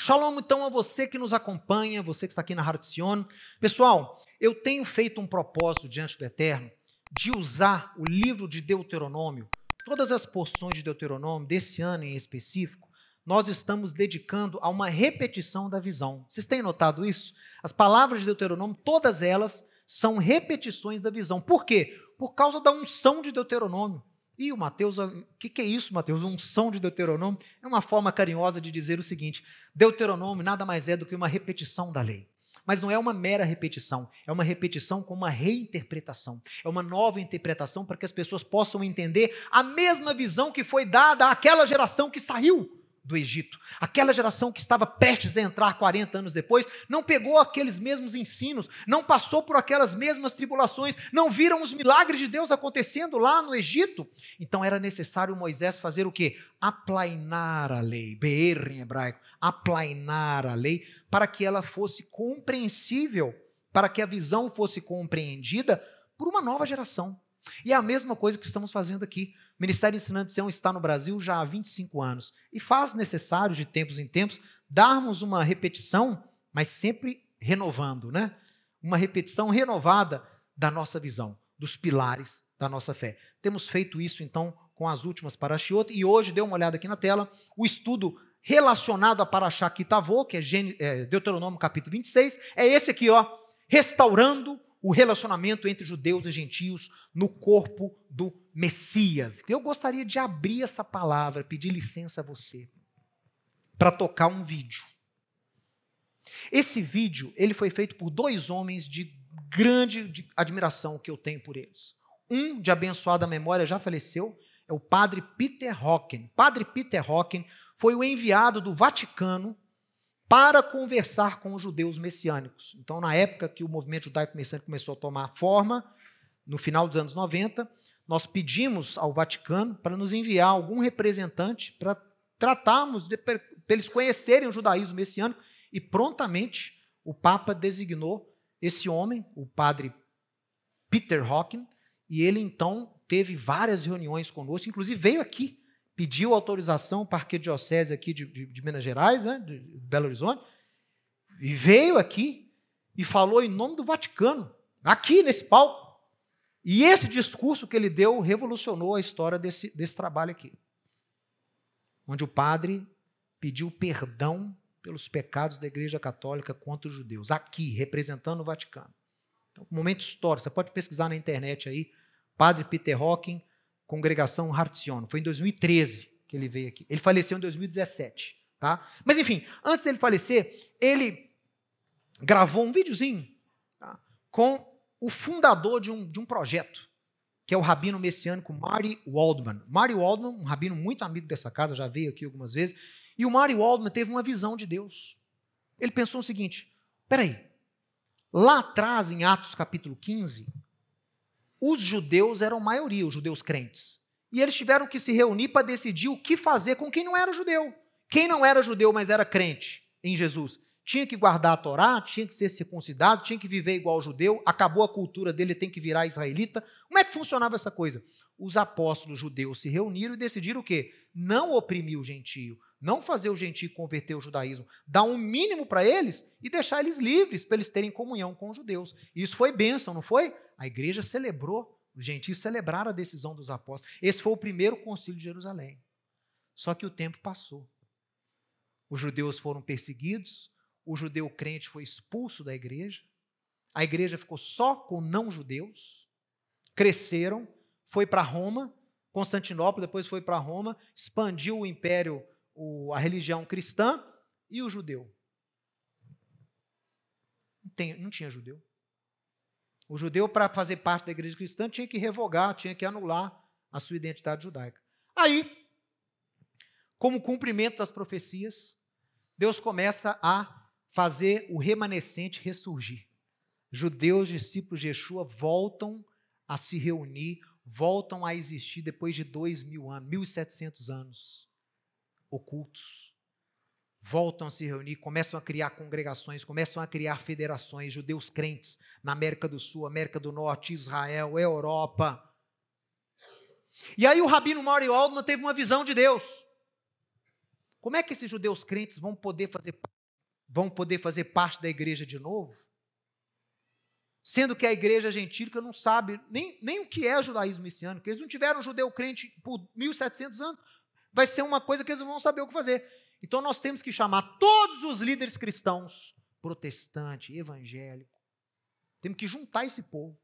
Shalom então a você que nos acompanha, você que está aqui na Rádio Pessoal, eu tenho feito um propósito diante do Eterno de usar o livro de Deuteronômio, todas as porções de Deuteronômio desse ano em específico, nós estamos dedicando a uma repetição da visão. Vocês têm notado isso? As palavras de Deuteronômio, todas elas são repetições da visão. Por quê? Por causa da unção de Deuteronômio. E o Mateus, o ah, que, que é isso, Mateus? Unção de Deuteronômio é uma forma carinhosa de dizer o seguinte: Deuteronômio nada mais é do que uma repetição da lei. Mas não é uma mera repetição, é uma repetição com uma reinterpretação. É uma nova interpretação para que as pessoas possam entender a mesma visão que foi dada àquela geração que saiu do Egito. Aquela geração que estava prestes a entrar 40 anos depois, não pegou aqueles mesmos ensinos, não passou por aquelas mesmas tribulações, não viram os milagres de Deus acontecendo lá no Egito. Então era necessário Moisés fazer o quê? Aplainar a lei, beer em hebraico, aplainar a lei, para que ela fosse compreensível, para que a visão fosse compreendida por uma nova geração. E é a mesma coisa que estamos fazendo aqui. O Ministério Ensinante Sião está no Brasil já há 25 anos e faz necessário, de tempos em tempos, darmos uma repetição, mas sempre renovando, né? Uma repetição renovada da nossa visão, dos pilares da nossa fé. Temos feito isso, então, com as últimas parashiot e hoje, dê uma olhada aqui na tela, o estudo relacionado a Parashá Kitavô, que é, é Deuteronômio capítulo 26, é esse aqui, ó, restaurando o relacionamento entre judeus e gentios no corpo do Messias. Eu gostaria de abrir essa palavra, pedir licença a você, para tocar um vídeo. Esse vídeo ele foi feito por dois homens de grande admiração que eu tenho por eles. Um de abençoada memória já faleceu, é o padre Peter Hocken. Padre Peter Hocken foi o enviado do Vaticano para conversar com os judeus messiânicos. Então, na época que o movimento judaico messiânico começou a tomar forma, no final dos anos 90, nós pedimos ao Vaticano para nos enviar algum representante para tratarmos, para eles conhecerem o judaísmo messiânico, e prontamente o Papa designou esse homem, o padre Peter Hawking, e ele então teve várias reuniões conosco, inclusive veio aqui pediu autorização para a arquidiocese aqui de, de, de, Minas Gerais, né, de Belo Horizonte, e veio aqui e falou em nome do Vaticano, aqui nesse palco. E esse discurso que ele deu revolucionou a história desse, desse trabalho aqui. Onde o padre pediu perdão pelos pecados da Igreja Católica contra os judeus, aqui, representando o Vaticano. Então, momento histórico, você pode pesquisar na internet aí, Padre Peter Hocking, congregação Hartzion. Foi em 2013 que ele veio aqui. Ele faleceu em 2017, tá? Mas enfim, antes dele falecer, ele gravou um videozinho tá? com o fundador de um, de um projeto, que é o rabino messiânico Mari Waldman. Mari Waldman, um rabino muito amigo dessa casa, já veio aqui algumas vezes, e o Mari Waldman teve uma visão de Deus. Ele pensou o seguinte: peraí, lá atrás, em Atos capítulo 15, os judeus eram maioria, os judeus crentes. E eles tiveram que se reunir para decidir o que fazer com quem não era judeu. Quem não era judeu, mas era crente em Jesus, tinha que guardar a Torá, tinha que ser circuncidado, tinha que viver igual ao judeu, acabou a cultura dele, tem que virar israelita. Como é que funcionava essa coisa? os apóstolos judeus se reuniram e decidiram o quê? Não oprimir o gentio, não fazer o gentio converter ao judaísmo, dar um mínimo para eles e deixar eles livres para eles terem comunhão com os judeus. Isso foi bênção, não foi? A igreja celebrou, os gentios celebraram a decisão dos apóstolos. Esse foi o primeiro concílio de Jerusalém. Só que o tempo passou. Os judeus foram perseguidos, o judeu crente foi expulso da igreja, a igreja ficou só com não-judeus, cresceram, foi para Roma, Constantinopla, depois foi para Roma, expandiu o império, o, a religião cristã e o judeu. Não, tem, não tinha judeu. O judeu, para fazer parte da igreja cristã, tinha que revogar, tinha que anular a sua identidade judaica. Aí, como cumprimento das profecias, Deus começa a fazer o remanescente ressurgir. Judeus, discípulos de Yeshua, voltam a se reunir, voltam a existir depois de dois mil anos, 1.700 anos, ocultos. Voltam a se reunir, começam a criar congregações, começam a criar federações, judeus crentes na América do Sul, América do Norte, Israel, Europa. E aí o Rabino Mario Altman teve uma visão de Deus. Como é que esses judeus crentes vão poder fazer, vão poder fazer parte da igreja de novo? sendo que a igreja gentílica não sabe nem, nem o que é judaísmo messiânico, eles não tiveram judeu crente por 1700 anos, vai ser uma coisa que eles não vão saber o que fazer. Então nós temos que chamar todos os líderes cristãos, protestante, evangélico, temos que juntar esse povo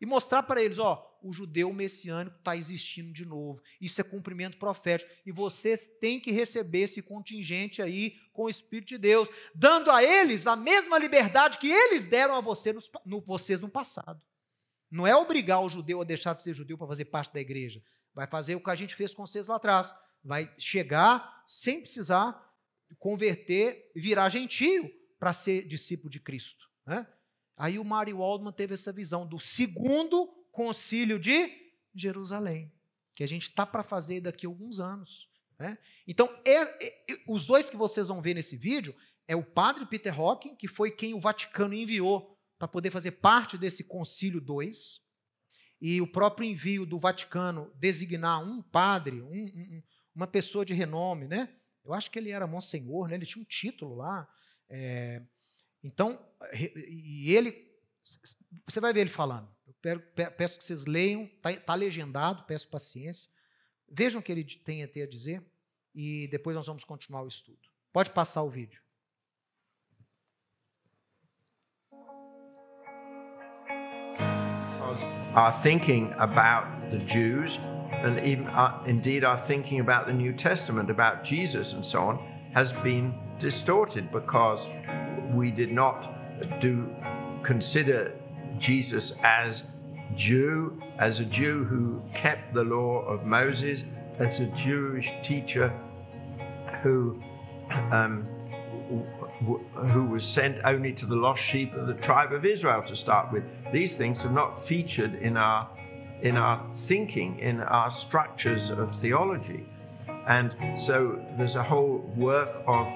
e mostrar para eles, ó, o judeu messiânico está existindo de novo. Isso é cumprimento profético. E vocês têm que receber esse contingente aí com o Espírito de Deus, dando a eles a mesma liberdade que eles deram a você no, no, vocês no passado. Não é obrigar o judeu a deixar de ser judeu para fazer parte da igreja. Vai fazer o que a gente fez com vocês lá atrás. Vai chegar sem precisar converter, virar gentio para ser discípulo de Cristo. Né? Aí o Mario Waldman teve essa visão do segundo concílio de Jerusalém, que a gente está para fazer daqui a alguns anos. Né? Então, é, é, é, os dois que vocês vão ver nesse vídeo é o padre Peter Hocking, que foi quem o Vaticano enviou para poder fazer parte desse concílio 2, e o próprio envio do Vaticano designar um padre, um, um, uma pessoa de renome, né? Eu acho que ele era monsenhor, né? Ele tinha um título lá. É... Então, e ele, você vai ver ele falando peço que vocês leiam, está tá legendado, peço paciência. Vejam o que ele tem a ter a dizer e depois nós vamos continuar o estudo. Pode passar o vídeo. Are thinking about the Jews, and even uh, indeed our thinking about the New Testament, about Jesus and so on, has been distorted because we did not do consider Jesus as Jew, as a Jew who kept the law of Moses, as a Jewish teacher who um, who was sent only to the lost sheep of the tribe of Israel to start with. These things have not featured in our in our thinking, in our structures of theology. And so there's a whole work of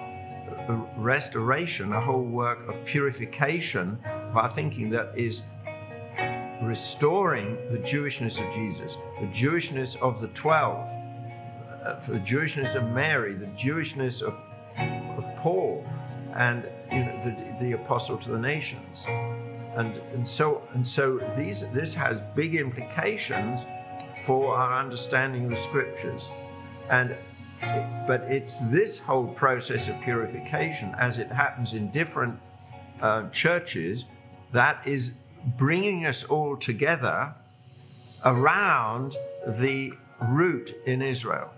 uh, restoration, a whole work of purification of our thinking that is restoring the Jewishness of Jesus, the Jewishness of the Twelve, uh, the Jewishness of Mary, the Jewishness of, of Paul, and you know, the, the apostle to the nations. And, and so and so these this has big implications for our understanding of the scriptures and it, but it's this whole process of purification as it happens in different uh, churches that is bringing us all together around the root in Israel.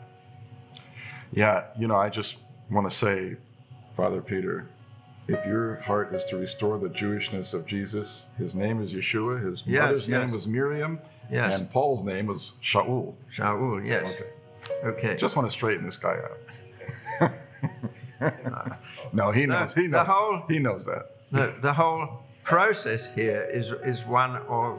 Yeah, you know, I just want to say, Father Peter, if your heart is to restore the Jewishness of Jesus, his name is Yeshua, his yes, mother's yes. name was Miriam, yes. and Paul's name was Shaul. Shaul, yes. Okay. okay. Just want to straighten this guy out. no, he knows. The, he knows. The whole, he knows that. The, the whole process here is, is one of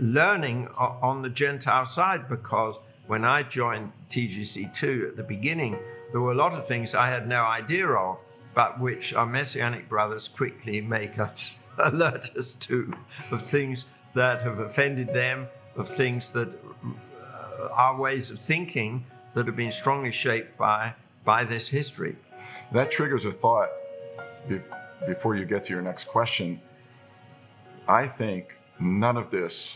learning on the Gentile side because when I joined TGC2 at the beginning, there were a lot of things I had no idea of, but which our Messianic brothers quickly make us alert us to of things that have offended them, of things that uh, our ways of thinking that have been strongly shaped by, by this history. That triggers a thought before you get to your next question I think none of this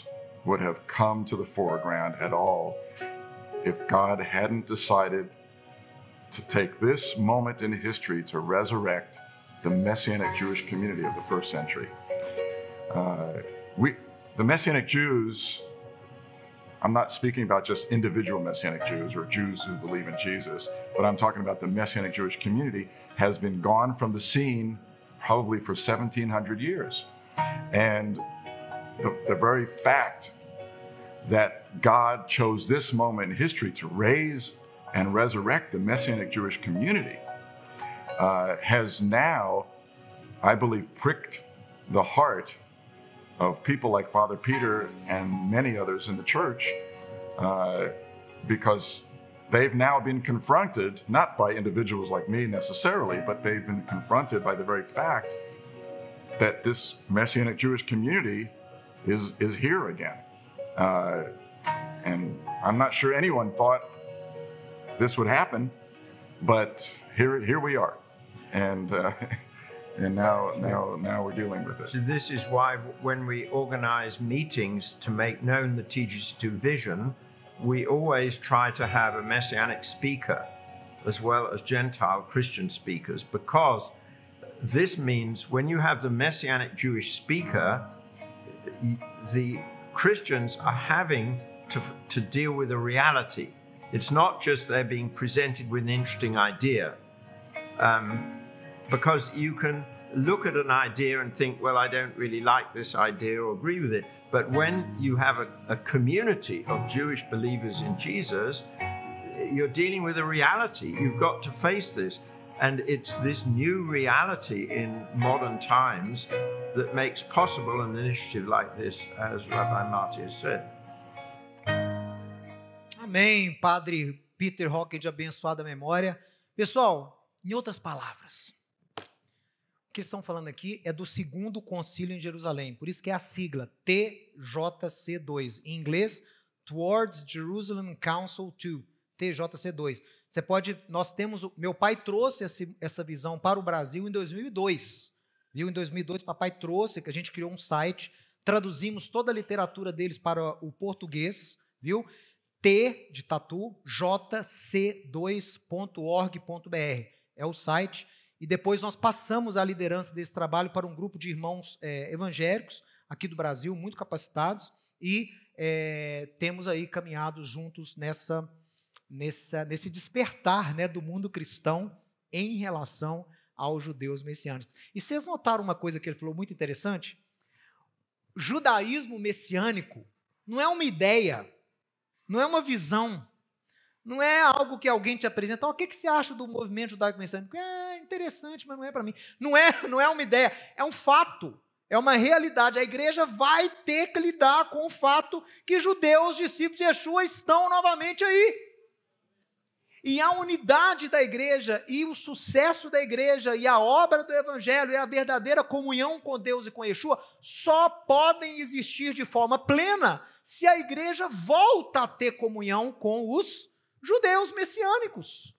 would have come to the foreground at all if God hadn't decided to take this moment in history to resurrect the Messianic Jewish community of the first century. Uh, we, the Messianic Jews, I'm not speaking about just individual Messianic Jews or Jews who believe in Jesus, but I'm talking about the Messianic Jewish community has been gone from the scene probably for 1700 years. And the, the very fact that God chose this moment in history to raise and resurrect the Messianic Jewish community uh, has now, I believe, pricked the heart of people like Father Peter and many others in the church uh, because they've now been confronted, not by individuals like me necessarily, but they've been confronted by the very fact that this Messianic Jewish community is is here again. Uh, and I'm not sure anyone thought this would happen, but here here we are, and. Uh, and now, now, now we're dealing with it. So this is why, when we organise meetings to make known the TGC2 vision, we always try to have a messianic speaker, as well as Gentile Christian speakers, because this means when you have the Messianic Jewish speaker, the Christians are having to, to deal with a reality. It's not just they're being presented with an interesting idea, um, because you can look at an idea and think, well, I don't really like this idea or agree with it. But when you have a, a community of Jewish believers in Jesus, you're dealing with a reality. You've got to face this. And it's this new reality in modern times that makes possible an initiative like this, as Rabbi Marty has said. Amém, Padre Peter Hockey de abençoada memória. Pessoal, em outras palavras, o que eles estão falando aqui é do segundo concílio em Jerusalém, por isso que é a sigla TJC2, em inglês Towards Jerusalem Council 2, TJC2. Você pode, nós temos, meu pai trouxe essa visão para o Brasil em 2002. Viu? Em 2002, papai trouxe, que a gente criou um site, traduzimos toda a literatura deles para o português, viu? T de tatu, jc2.org.br é o site. E depois nós passamos a liderança desse trabalho para um grupo de irmãos é, evangélicos aqui do Brasil, muito capacitados, e é, temos aí caminhado juntos nessa nessa, nesse despertar né, do mundo cristão em relação aos judeus messiânicos. E vocês notaram uma coisa que ele falou muito interessante? Judaísmo messiânico não é uma ideia, não é uma visão, não é algo que alguém te apresenta. Oh, o que, que você acha do movimento judaico messiânico? É interessante, mas não é para mim. Não é, não é uma ideia, é um fato. É uma realidade. A igreja vai ter que lidar com o fato que judeus, discípulos de Yeshua, estão novamente aí. E a unidade da igreja e o sucesso da igreja e a obra do evangelho e a verdadeira comunhão com Deus e com Yeshua só podem existir de forma plena se a igreja volta a ter comunhão com os judeus messiânicos.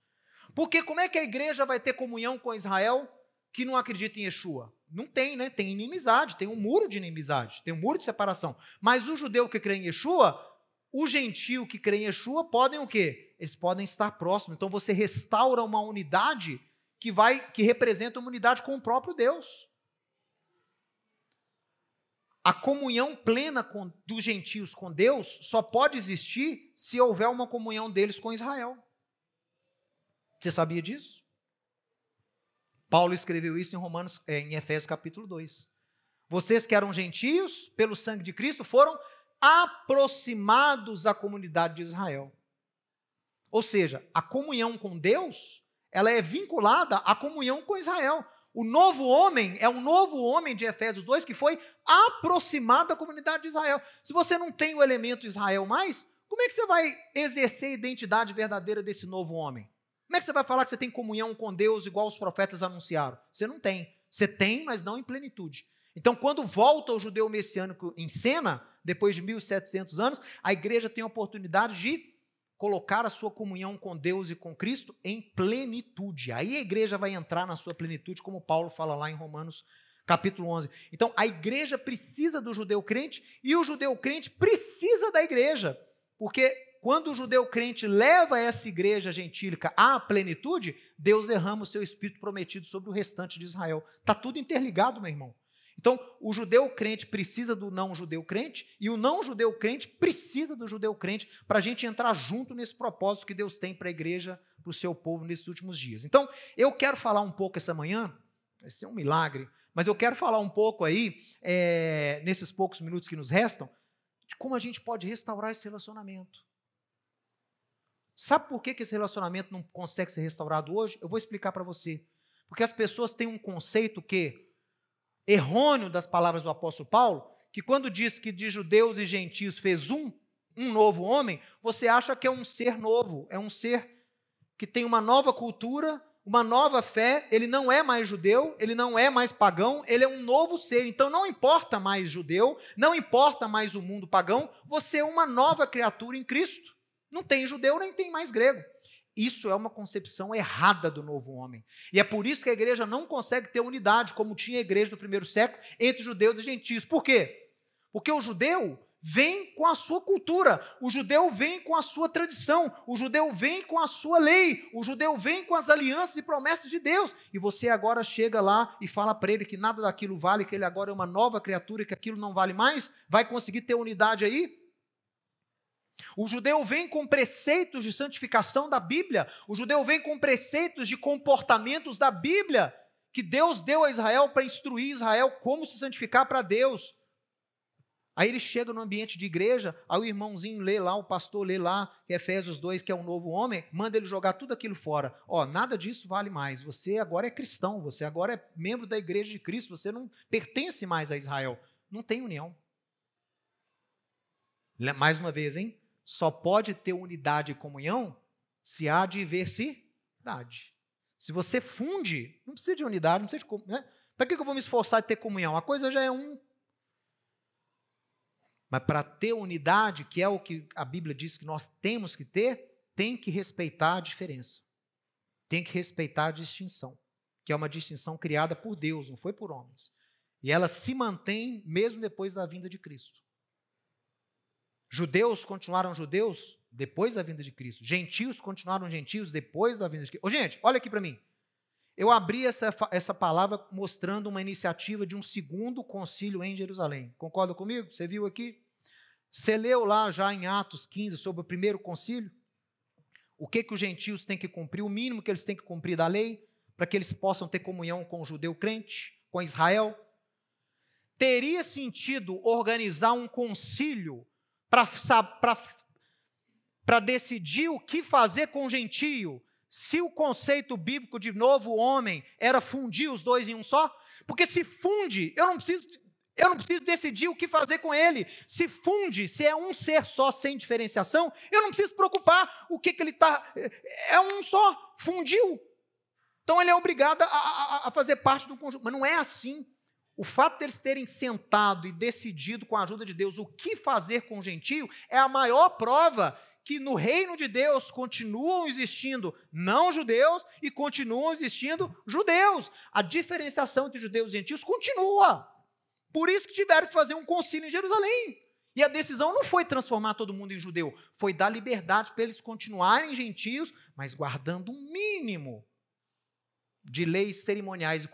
Porque como é que a igreja vai ter comunhão com Israel que não acredita em Yeshua? Não tem, né? Tem inimizade, tem um muro de inimizade, tem um muro de separação. Mas o judeu que crê em Yeshua, o gentio que crê em Yeshua podem o quê? eles podem estar próximos. Então você restaura uma unidade que vai que representa uma unidade com o próprio Deus. A comunhão plena com, dos gentios com Deus só pode existir se houver uma comunhão deles com Israel. Você sabia disso? Paulo escreveu isso em Romanos, é, em Efésios capítulo 2. Vocês que eram gentios, pelo sangue de Cristo, foram aproximados à comunidade de Israel. Ou seja, a comunhão com Deus, ela é vinculada à comunhão com Israel. O novo homem é um novo homem de Efésios 2 que foi aproximado da comunidade de Israel. Se você não tem o elemento Israel mais, como é que você vai exercer a identidade verdadeira desse novo homem? Como é que você vai falar que você tem comunhão com Deus igual os profetas anunciaram? Você não tem. Você tem, mas não em plenitude. Então, quando volta o judeu messiânico em cena, depois de 1700 anos, a igreja tem a oportunidade de colocar a sua comunhão com Deus e com Cristo em plenitude. Aí a igreja vai entrar na sua plenitude, como Paulo fala lá em Romanos capítulo 11. Então, a igreja precisa do judeu crente e o judeu crente precisa da igreja, porque quando o judeu crente leva essa igreja gentílica à plenitude, Deus derrama o seu espírito prometido sobre o restante de Israel. Tá tudo interligado, meu irmão. Então, o judeu crente precisa do não judeu crente e o não judeu crente precisa do judeu crente para a gente entrar junto nesse propósito que Deus tem para a igreja, para o seu povo nesses últimos dias. Então, eu quero falar um pouco essa manhã, vai ser um milagre, mas eu quero falar um pouco aí, é, nesses poucos minutos que nos restam, de como a gente pode restaurar esse relacionamento. Sabe por que, que esse relacionamento não consegue ser restaurado hoje? Eu vou explicar para você. Porque as pessoas têm um conceito que errôneo das palavras do apóstolo Paulo, que quando diz que de judeus e gentios fez um, um novo homem, você acha que é um ser novo, é um ser que tem uma nova cultura, uma nova fé, ele não é mais judeu, ele não é mais pagão, ele é um novo ser. Então não importa mais judeu, não importa mais o mundo pagão, você é uma nova criatura em Cristo. Não tem judeu nem tem mais grego. Isso é uma concepção errada do novo homem. E é por isso que a igreja não consegue ter unidade, como tinha a igreja do primeiro século, entre judeus e gentios. Por quê? Porque o judeu vem com a sua cultura, o judeu vem com a sua tradição, o judeu vem com a sua lei, o judeu vem com as alianças e promessas de Deus. E você agora chega lá e fala para ele que nada daquilo vale, que ele agora é uma nova criatura, que aquilo não vale mais, vai conseguir ter unidade aí? O judeu vem com preceitos de santificação da Bíblia, o judeu vem com preceitos de comportamentos da Bíblia, que Deus deu a Israel para instruir Israel como se santificar para Deus. Aí ele chega no ambiente de igreja, aí o irmãozinho lê lá, o pastor lê lá, é Efésios 2, que é um novo homem, manda ele jogar tudo aquilo fora. Ó, nada disso vale mais. Você agora é cristão, você agora é membro da igreja de Cristo, você não pertence mais a Israel. Não tem união. Mais uma vez, hein? só pode ter unidade e comunhão se há diversidade. Se você funde, não precisa de unidade, não precisa de comunhão. Né? Para que eu vou me esforçar de ter comunhão? A coisa já é um. Mas para ter unidade, que é o que a Bíblia diz que nós temos que ter, tem que respeitar a diferença. Tem que respeitar a distinção, que é uma distinção criada por Deus, não foi por homens. E ela se mantém mesmo depois da vinda de Cristo. Judeus continuaram judeus depois da vinda de Cristo. Gentios continuaram gentios depois da vinda de Cristo. Ô, gente, olha aqui para mim. Eu abri essa, essa palavra mostrando uma iniciativa de um segundo concílio em Jerusalém. Concorda comigo? Você viu aqui? Você leu lá já em Atos 15 sobre o primeiro concílio? O que, que os gentios têm que cumprir? O mínimo que eles têm que cumprir da lei para que eles possam ter comunhão com o judeu crente, com Israel? Teria sentido organizar um concílio para decidir o que fazer com o gentio, se o conceito bíblico de novo homem era fundir os dois em um só? Porque se funde, eu não preciso eu não preciso decidir o que fazer com ele. Se funde, se é um ser só sem diferenciação, eu não preciso preocupar o que, que ele está. É um só, fundiu. Então ele é obrigado a, a, a fazer parte do conjunto. Mas não é assim. O fato deles de terem sentado e decidido com a ajuda de Deus o que fazer com o gentio é a maior prova que no reino de Deus continuam existindo não judeus e continuam existindo judeus. A diferenciação entre judeus e gentios continua. Por isso que tiveram que fazer um concílio em Jerusalém. E a decisão não foi transformar todo mundo em judeu, foi dar liberdade para eles continuarem gentios, mas guardando um mínimo de leis cerimoniais e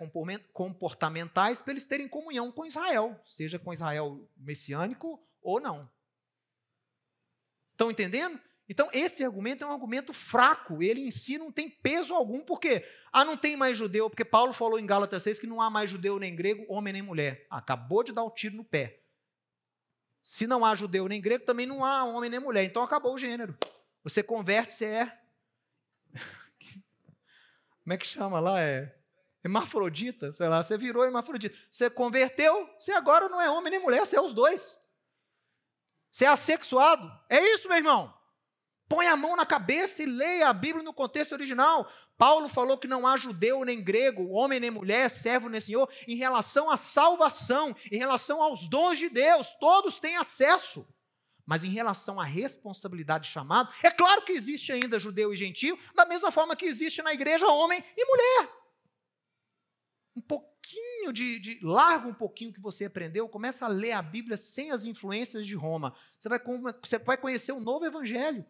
comportamentais para eles terem comunhão com Israel, seja com Israel messiânico ou não. Estão entendendo? Então, esse argumento é um argumento fraco, ele em si não tem peso algum, porque ah, não tem mais judeu, porque Paulo falou em Gálatas 6 que não há mais judeu nem grego, homem nem mulher. Acabou de dar o um tiro no pé. Se não há judeu nem grego, também não há homem nem mulher. Então acabou o gênero. Você converte, você é como é que chama lá? É hermafrodita, sei lá, você virou hermafrodita. Você converteu, você agora não é homem nem mulher, você é os dois. Você é assexuado. É isso, meu irmão. Põe a mão na cabeça e leia a Bíblia no contexto original. Paulo falou que não há judeu nem grego, homem nem mulher, servo nem senhor, em relação à salvação, em relação aos dons de Deus, todos têm acesso. Mas em relação à responsabilidade chamada, é claro que existe ainda judeu e gentio, da mesma forma que existe na igreja homem e mulher. Um pouquinho de, de. Larga um pouquinho que você aprendeu, começa a ler a Bíblia sem as influências de Roma. Você vai, você vai conhecer um novo evangelho.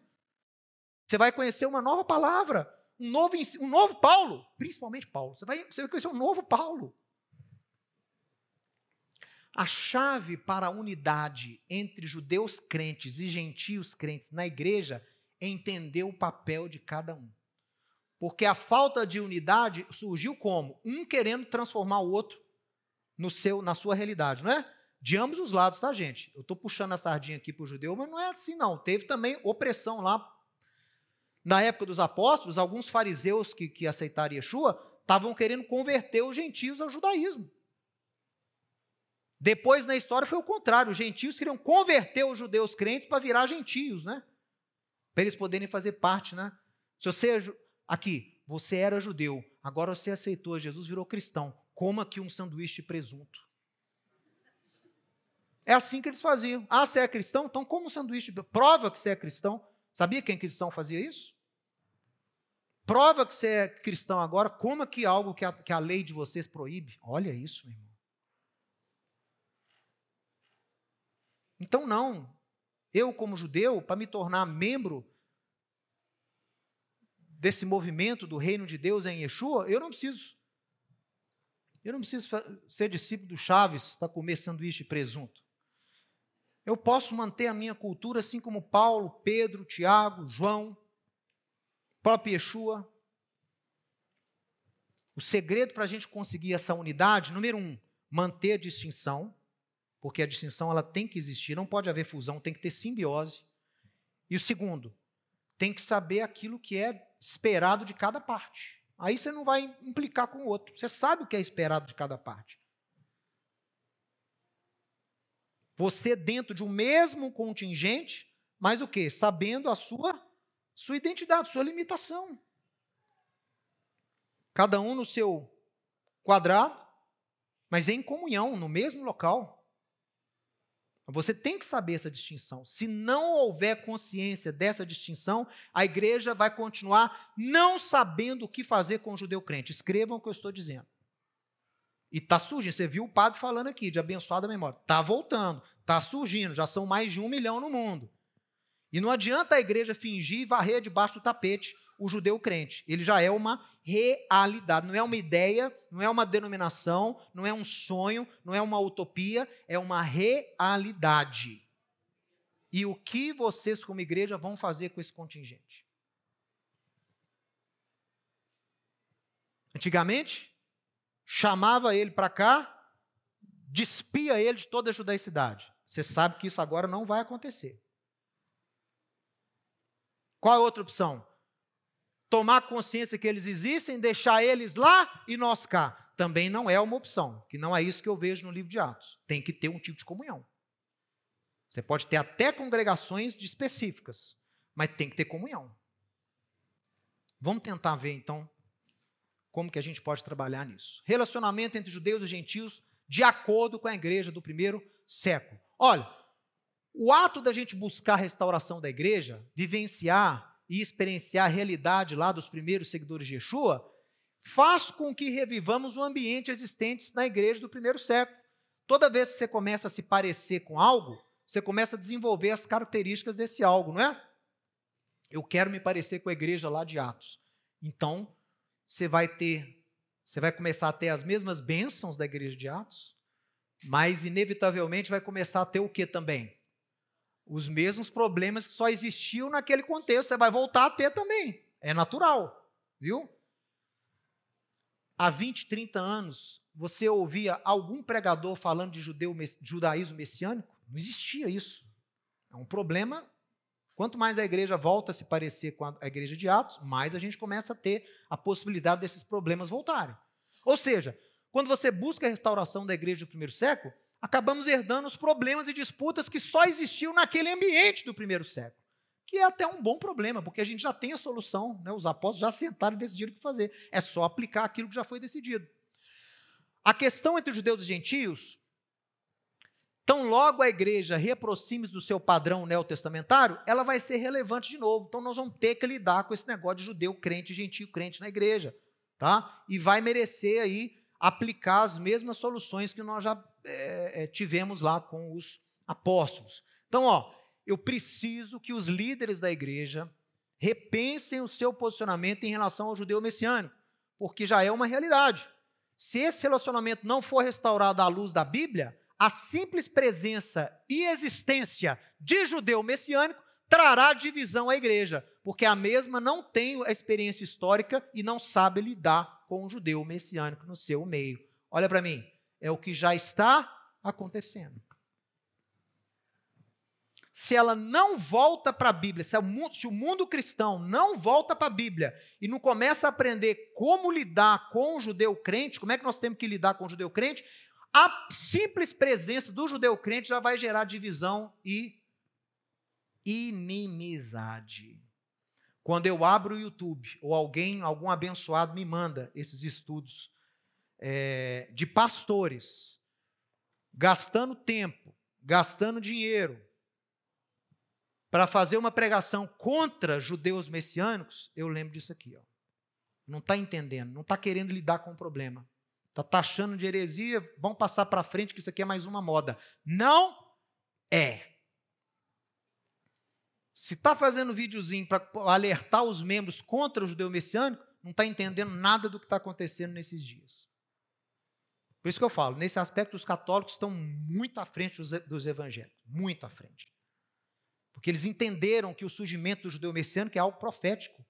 Você vai conhecer uma nova palavra. Um novo, um novo Paulo, principalmente Paulo. Você vai, você vai conhecer um novo Paulo. A chave para a unidade entre judeus crentes e gentios crentes na igreja é entender o papel de cada um. Porque a falta de unidade surgiu como? Um querendo transformar o outro no seu, na sua realidade, não é? De ambos os lados, tá, gente? Eu estou puxando a sardinha aqui para o judeu, mas não é assim, não. Teve também opressão lá. Na época dos apóstolos, alguns fariseus que, que aceitaram Yeshua estavam querendo converter os gentios ao judaísmo. Depois na história foi o contrário, os gentios queriam converter os judeus crentes para virar gentios, né? Para eles poderem fazer parte, né? Se você é aqui, você era judeu, agora você aceitou Jesus, virou cristão. Coma aqui um sanduíche de presunto. É assim que eles faziam. Ah, você é cristão? Então como um sanduíche. De... Prova que você é cristão. Sabia que a Inquisição fazia isso? Prova que você é cristão agora, coma aqui algo que a, que a lei de vocês proíbe. Olha isso, meu irmão. Então, não. Eu, como judeu, para me tornar membro desse movimento do reino de Deus em Yeshua, eu não preciso. Eu não preciso ser discípulo do Chaves para comer sanduíche e presunto. Eu posso manter a minha cultura assim como Paulo, Pedro, Tiago, João, próprio Yeshua. O segredo para a gente conseguir essa unidade, número um, manter a distinção porque a distinção ela tem que existir, não pode haver fusão, tem que ter simbiose. E o segundo, tem que saber aquilo que é esperado de cada parte. Aí você não vai implicar com o outro. Você sabe o que é esperado de cada parte. Você dentro de um mesmo contingente, mas o quê? Sabendo a sua sua identidade, sua limitação. Cada um no seu quadrado, mas em comunhão, no mesmo local. Você tem que saber essa distinção. Se não houver consciência dessa distinção, a igreja vai continuar não sabendo o que fazer com o judeu crente. Escrevam o que eu estou dizendo. E está surgindo, você viu o padre falando aqui de abençoada memória. Está voltando, está surgindo, já são mais de um milhão no mundo. E não adianta a igreja fingir e varrer debaixo do tapete o judeu crente. Ele já é uma realidade, não é uma ideia, não é uma denominação, não é um sonho, não é uma utopia, é uma realidade. E o que vocês, como igreja, vão fazer com esse contingente? Antigamente, chamava ele para cá, despia ele de toda a judaicidade. Você sabe que isso agora não vai acontecer. Qual é a outra opção? tomar consciência que eles existem, deixar eles lá e nós cá. Também não é uma opção, que não é isso que eu vejo no livro de Atos. Tem que ter um tipo de comunhão. Você pode ter até congregações específicas, mas tem que ter comunhão. Vamos tentar ver então como que a gente pode trabalhar nisso. Relacionamento entre judeus e gentios de acordo com a igreja do primeiro século. Olha, o ato da gente buscar a restauração da igreja, vivenciar e experienciar a realidade lá dos primeiros seguidores de Yeshua, faz com que revivamos o ambiente existente na igreja do primeiro século. Toda vez que você começa a se parecer com algo, você começa a desenvolver as características desse algo, não é? Eu quero me parecer com a igreja lá de Atos. Então, você vai ter, você vai começar a ter as mesmas bênçãos da igreja de Atos, mas inevitavelmente vai começar a ter o que também? Os mesmos problemas que só existiam naquele contexto, você vai voltar a ter também. É natural, viu? Há 20, 30 anos, você ouvia algum pregador falando de judeu, judaísmo messiânico? Não existia isso. É um problema. Quanto mais a igreja volta a se parecer com a igreja de Atos, mais a gente começa a ter a possibilidade desses problemas voltarem. Ou seja, quando você busca a restauração da igreja do primeiro século, acabamos herdando os problemas e disputas que só existiam naquele ambiente do primeiro século. Que é até um bom problema, porque a gente já tem a solução, né? os apóstolos já sentaram e decidiram o que fazer. É só aplicar aquilo que já foi decidido. A questão entre os judeus e os gentios, tão logo a igreja reaproxime-se do seu padrão neotestamentário, ela vai ser relevante de novo. Então nós vamos ter que lidar com esse negócio de judeu crente e gentio crente na igreja, tá? E vai merecer aí aplicar as mesmas soluções que nós já é, é, tivemos lá com os apóstolos. Então, ó, eu preciso que os líderes da igreja repensem o seu posicionamento em relação ao judeu messiânico, porque já é uma realidade. Se esse relacionamento não for restaurado à luz da Bíblia, a simples presença e existência de judeu messiânico trará divisão à igreja, porque é a mesma não tem a experiência histórica e não sabe lidar com o judeu messiânico no seu meio. Olha para mim, é o que já está acontecendo. Se ela não volta para a Bíblia, se é o, mundo, se o mundo cristão não volta para a Bíblia e não começa a aprender como lidar com o judeu crente, como é que nós temos que lidar com o judeu crente, a simples presença do judeu crente já vai gerar divisão e inimizade. Quando eu abro o YouTube ou alguém, algum abençoado me manda esses estudos é, de pastores, gastando tempo, gastando dinheiro, para fazer uma pregação contra judeus messiânicos, eu lembro disso aqui. Ó. Não está entendendo, não está querendo lidar com o problema. Está taxando de heresia, vão passar para frente que isso aqui é mais uma moda. Não é. Se está fazendo videozinho para alertar os membros contra o judeu messiânico, não está entendendo nada do que está acontecendo nesses dias. Por isso que eu falo, nesse aspecto, os católicos estão muito à frente dos, evangélicos, muito à frente. Porque eles entenderam que o surgimento do judeu messiânico é algo profético.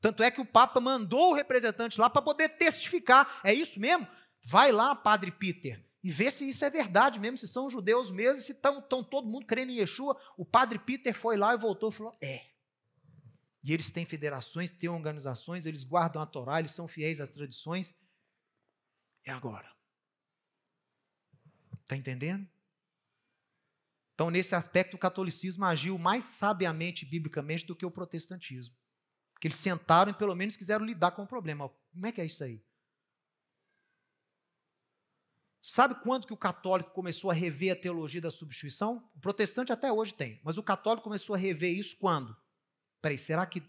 Tanto é que o Papa mandou o representante lá para poder testificar. É isso mesmo? Vai lá, Padre Peter, e vê se isso é verdade mesmo, se são judeus mesmo, se estão todo mundo crendo em Yeshua. O Padre Peter foi lá e voltou e falou: é. E eles têm federações, têm organizações, eles guardam a Torá, eles são fiéis às tradições. É agora. Está entendendo? Então, nesse aspecto, o catolicismo agiu mais sabiamente, biblicamente, do que o protestantismo. Que eles sentaram e, pelo menos, quiseram lidar com o problema. Como é que é isso aí? Sabe quando que o católico começou a rever a teologia da substituição? O protestante até hoje tem, mas o católico começou a rever isso quando? Peraí, será que. O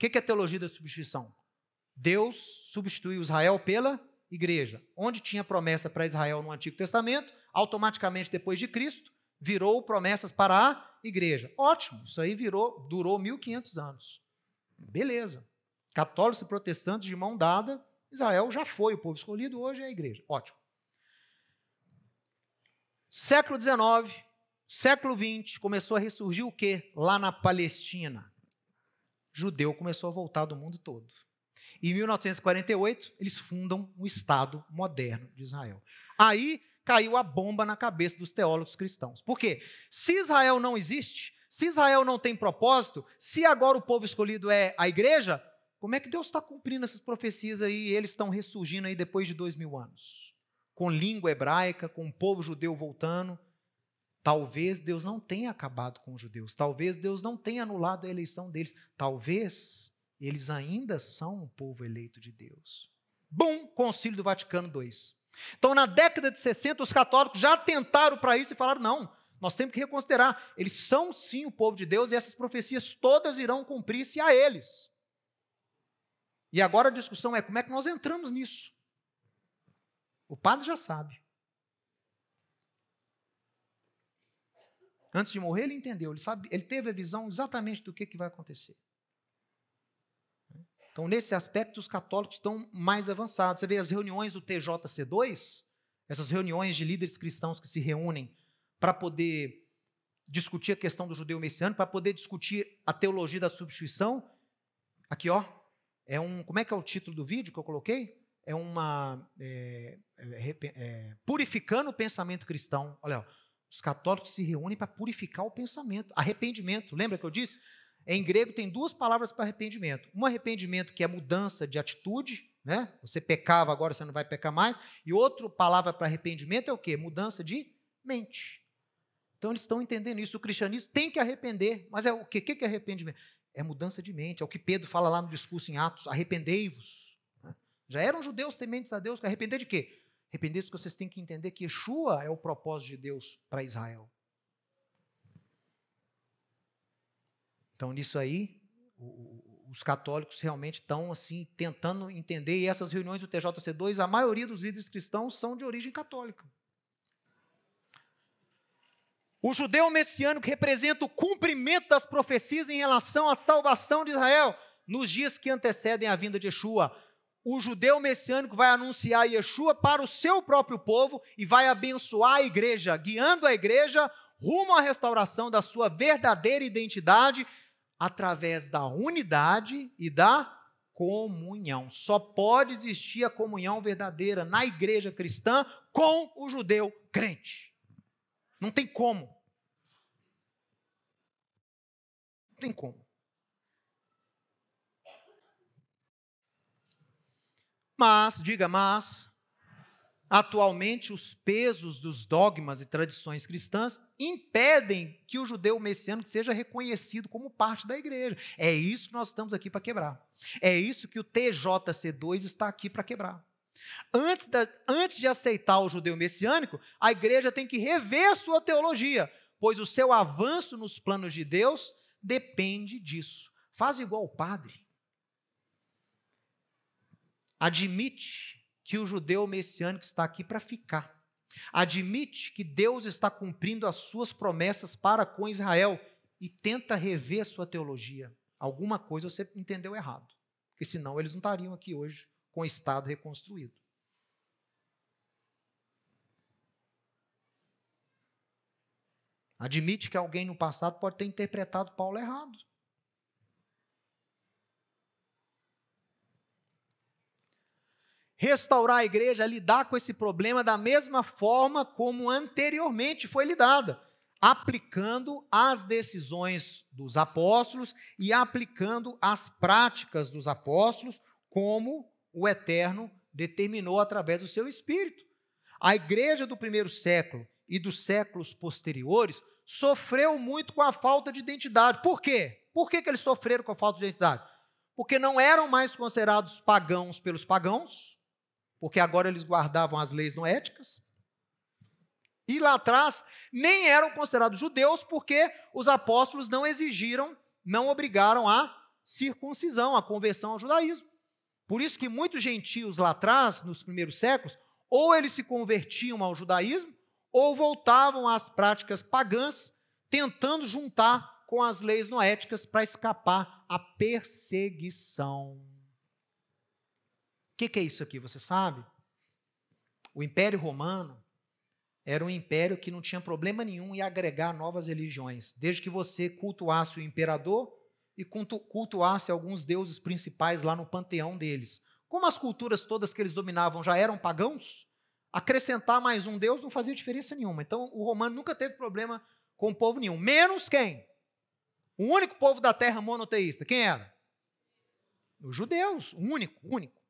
que, que é a teologia da substituição? Deus substituiu Israel pela igreja, onde tinha promessa para Israel no Antigo Testamento, automaticamente depois de Cristo, virou promessas para a igreja. Ótimo, isso aí virou, durou 1500 anos. Beleza. Católicos e protestantes de mão dada, Israel já foi o povo escolhido, hoje é a igreja. Ótimo. Século XIX, século XX, começou a ressurgir o quê? Lá na Palestina. Judeu começou a voltar do mundo todo. Em 1948, eles fundam o Estado moderno de Israel. Aí caiu a bomba na cabeça dos teólogos cristãos. Por quê? Se Israel não existe, se Israel não tem propósito, se agora o povo escolhido é a igreja, como é que Deus está cumprindo essas profecias aí e eles estão ressurgindo aí depois de dois mil anos? Com língua hebraica, com o povo judeu voltando. Talvez Deus não tenha acabado com os judeus, talvez Deus não tenha anulado a eleição deles, talvez eles ainda são um povo eleito de Deus. Bum! Concílio do Vaticano II. Então, na década de 60, os católicos já tentaram para isso e falaram: não, nós temos que reconsiderar. Eles são sim o povo de Deus e essas profecias todas irão cumprir-se a eles. E agora a discussão é como é que nós entramos nisso. O padre já sabe. Antes de morrer, ele entendeu, ele, sabe, ele teve a visão exatamente do que, que vai acontecer. Então, nesse aspecto, os católicos estão mais avançados. Você vê as reuniões do TJC2, essas reuniões de líderes cristãos que se reúnem para poder discutir a questão do judeu messiânico, para poder discutir a teologia da substituição. Aqui, ó, é um. Como é que é o título do vídeo que eu coloquei? É uma. É, é, é, purificando o pensamento cristão. Olha, ó, os católicos se reúnem para purificar o pensamento. Arrependimento. Lembra que eu disse? Em grego tem duas palavras para arrependimento. Um arrependimento que é mudança de atitude, né? Você pecava, agora você não vai pecar mais. E outra palavra para arrependimento é o quê? Mudança de mente. Então eles estão entendendo isso. O cristianismo tem que arrepender. Mas é o quê? O que é arrependimento? É mudança de mente. É o que Pedro fala lá no discurso em Atos: arrependei-vos. Né? Já eram judeus tementes a Deus. Arrepender de quê? Arrepender-se que vocês têm que entender que Yeshua é o propósito de Deus para Israel. Então, nisso aí, os católicos realmente estão assim tentando entender, e essas reuniões do TJC2, a maioria dos líderes cristãos são de origem católica. O judeu messiânico representa o cumprimento das profecias em relação à salvação de Israel nos dias que antecedem a vinda de Yeshua. O judeu messiânico vai anunciar Yeshua para o seu próprio povo e vai abençoar a igreja, guiando a igreja rumo à restauração da sua verdadeira identidade através da unidade e da comunhão. Só pode existir a comunhão verdadeira na igreja cristã com o judeu crente. Não tem como. Não tem como. Mas, diga, mas, atualmente os pesos dos dogmas e tradições cristãs impedem que o judeu messiânico seja reconhecido como parte da igreja. É isso que nós estamos aqui para quebrar. É isso que o TJC2 está aqui para quebrar. Antes, da, antes de aceitar o judeu messiânico, a igreja tem que rever sua teologia, pois o seu avanço nos planos de Deus depende disso. Faz igual o padre. Admite que o judeu messiânico está aqui para ficar Admite que Deus está cumprindo as suas promessas para com Israel e tenta rever a sua teologia. Alguma coisa você entendeu errado, porque senão eles não estariam aqui hoje com o Estado reconstruído. Admite que alguém no passado pode ter interpretado Paulo errado. restaurar a igreja, lidar com esse problema da mesma forma como anteriormente foi lidada, aplicando as decisões dos apóstolos e aplicando as práticas dos apóstolos, como o Eterno determinou através do seu espírito. A igreja do primeiro século e dos séculos posteriores sofreu muito com a falta de identidade. Por quê? Por que, que eles sofreram com a falta de identidade? Porque não eram mais considerados pagãos pelos pagãos, porque agora eles guardavam as leis noéticas. E lá atrás nem eram considerados judeus porque os apóstolos não exigiram, não obrigaram a circuncisão, a conversão ao judaísmo. Por isso que muitos gentios lá atrás, nos primeiros séculos, ou eles se convertiam ao judaísmo ou voltavam às práticas pagãs, tentando juntar com as leis noéticas para escapar à perseguição que, que é isso aqui? Você sabe? O Império Romano era um império que não tinha problema nenhum em agregar novas religiões, desde que você cultuasse o imperador e cultuasse alguns deuses principais lá no panteão deles. Como as culturas todas que eles dominavam já eram pagãos, acrescentar mais um deus não fazia diferença nenhuma. Então o romano nunca teve problema com o povo nenhum, menos quem? O único povo da terra monoteísta, quem era? Os judeus, o único, único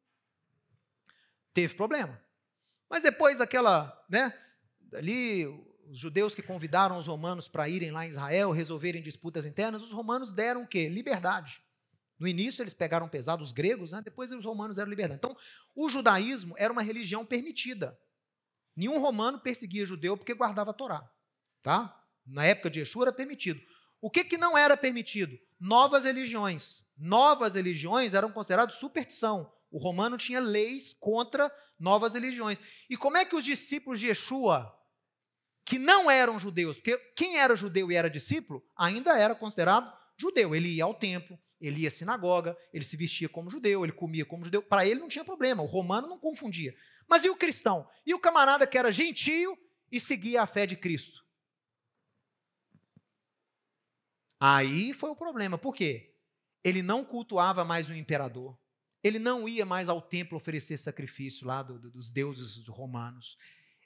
teve problema. Mas depois aquela, né, ali os judeus que convidaram os romanos para irem lá em Israel resolverem disputas internas, os romanos deram o quê? Liberdade. No início eles pegaram pesado os gregos, né? depois os romanos deram liberdade. Então, o judaísmo era uma religião permitida. Nenhum romano perseguia judeu porque guardava a Torá. Tá? Na época de Yeshua era permitido. O que, que não era permitido? Novas religiões. Novas religiões eram consideradas superstição. O romano tinha leis contra novas religiões. E como é que os discípulos de Yeshua, que não eram judeus, porque quem era judeu e era discípulo, ainda era considerado judeu. Ele ia ao templo, ele ia à sinagoga, ele se vestia como judeu, ele comia como judeu. Para ele não tinha problema, o romano não confundia. Mas e o cristão? E o camarada que era gentio e seguia a fé de Cristo? Aí foi o problema. Por quê? Ele não cultuava mais o imperador. Ele não ia mais ao templo oferecer sacrifício lá do, do, dos deuses romanos.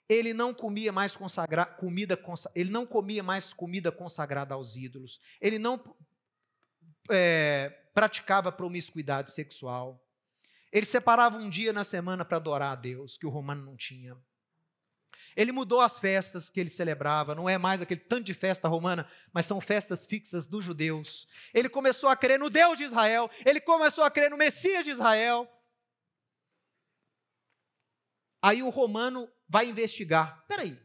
Ele não comia mais consagra, comida consa, ele não comia mais comida consagrada aos ídolos. Ele não é, praticava promiscuidade sexual. Ele separava um dia na semana para adorar a Deus, que o romano não tinha. Ele mudou as festas que ele celebrava, não é mais aquele tanto de festa romana, mas são festas fixas dos judeus. Ele começou a crer no Deus de Israel, ele começou a crer no Messias de Israel. Aí o romano vai investigar. Peraí,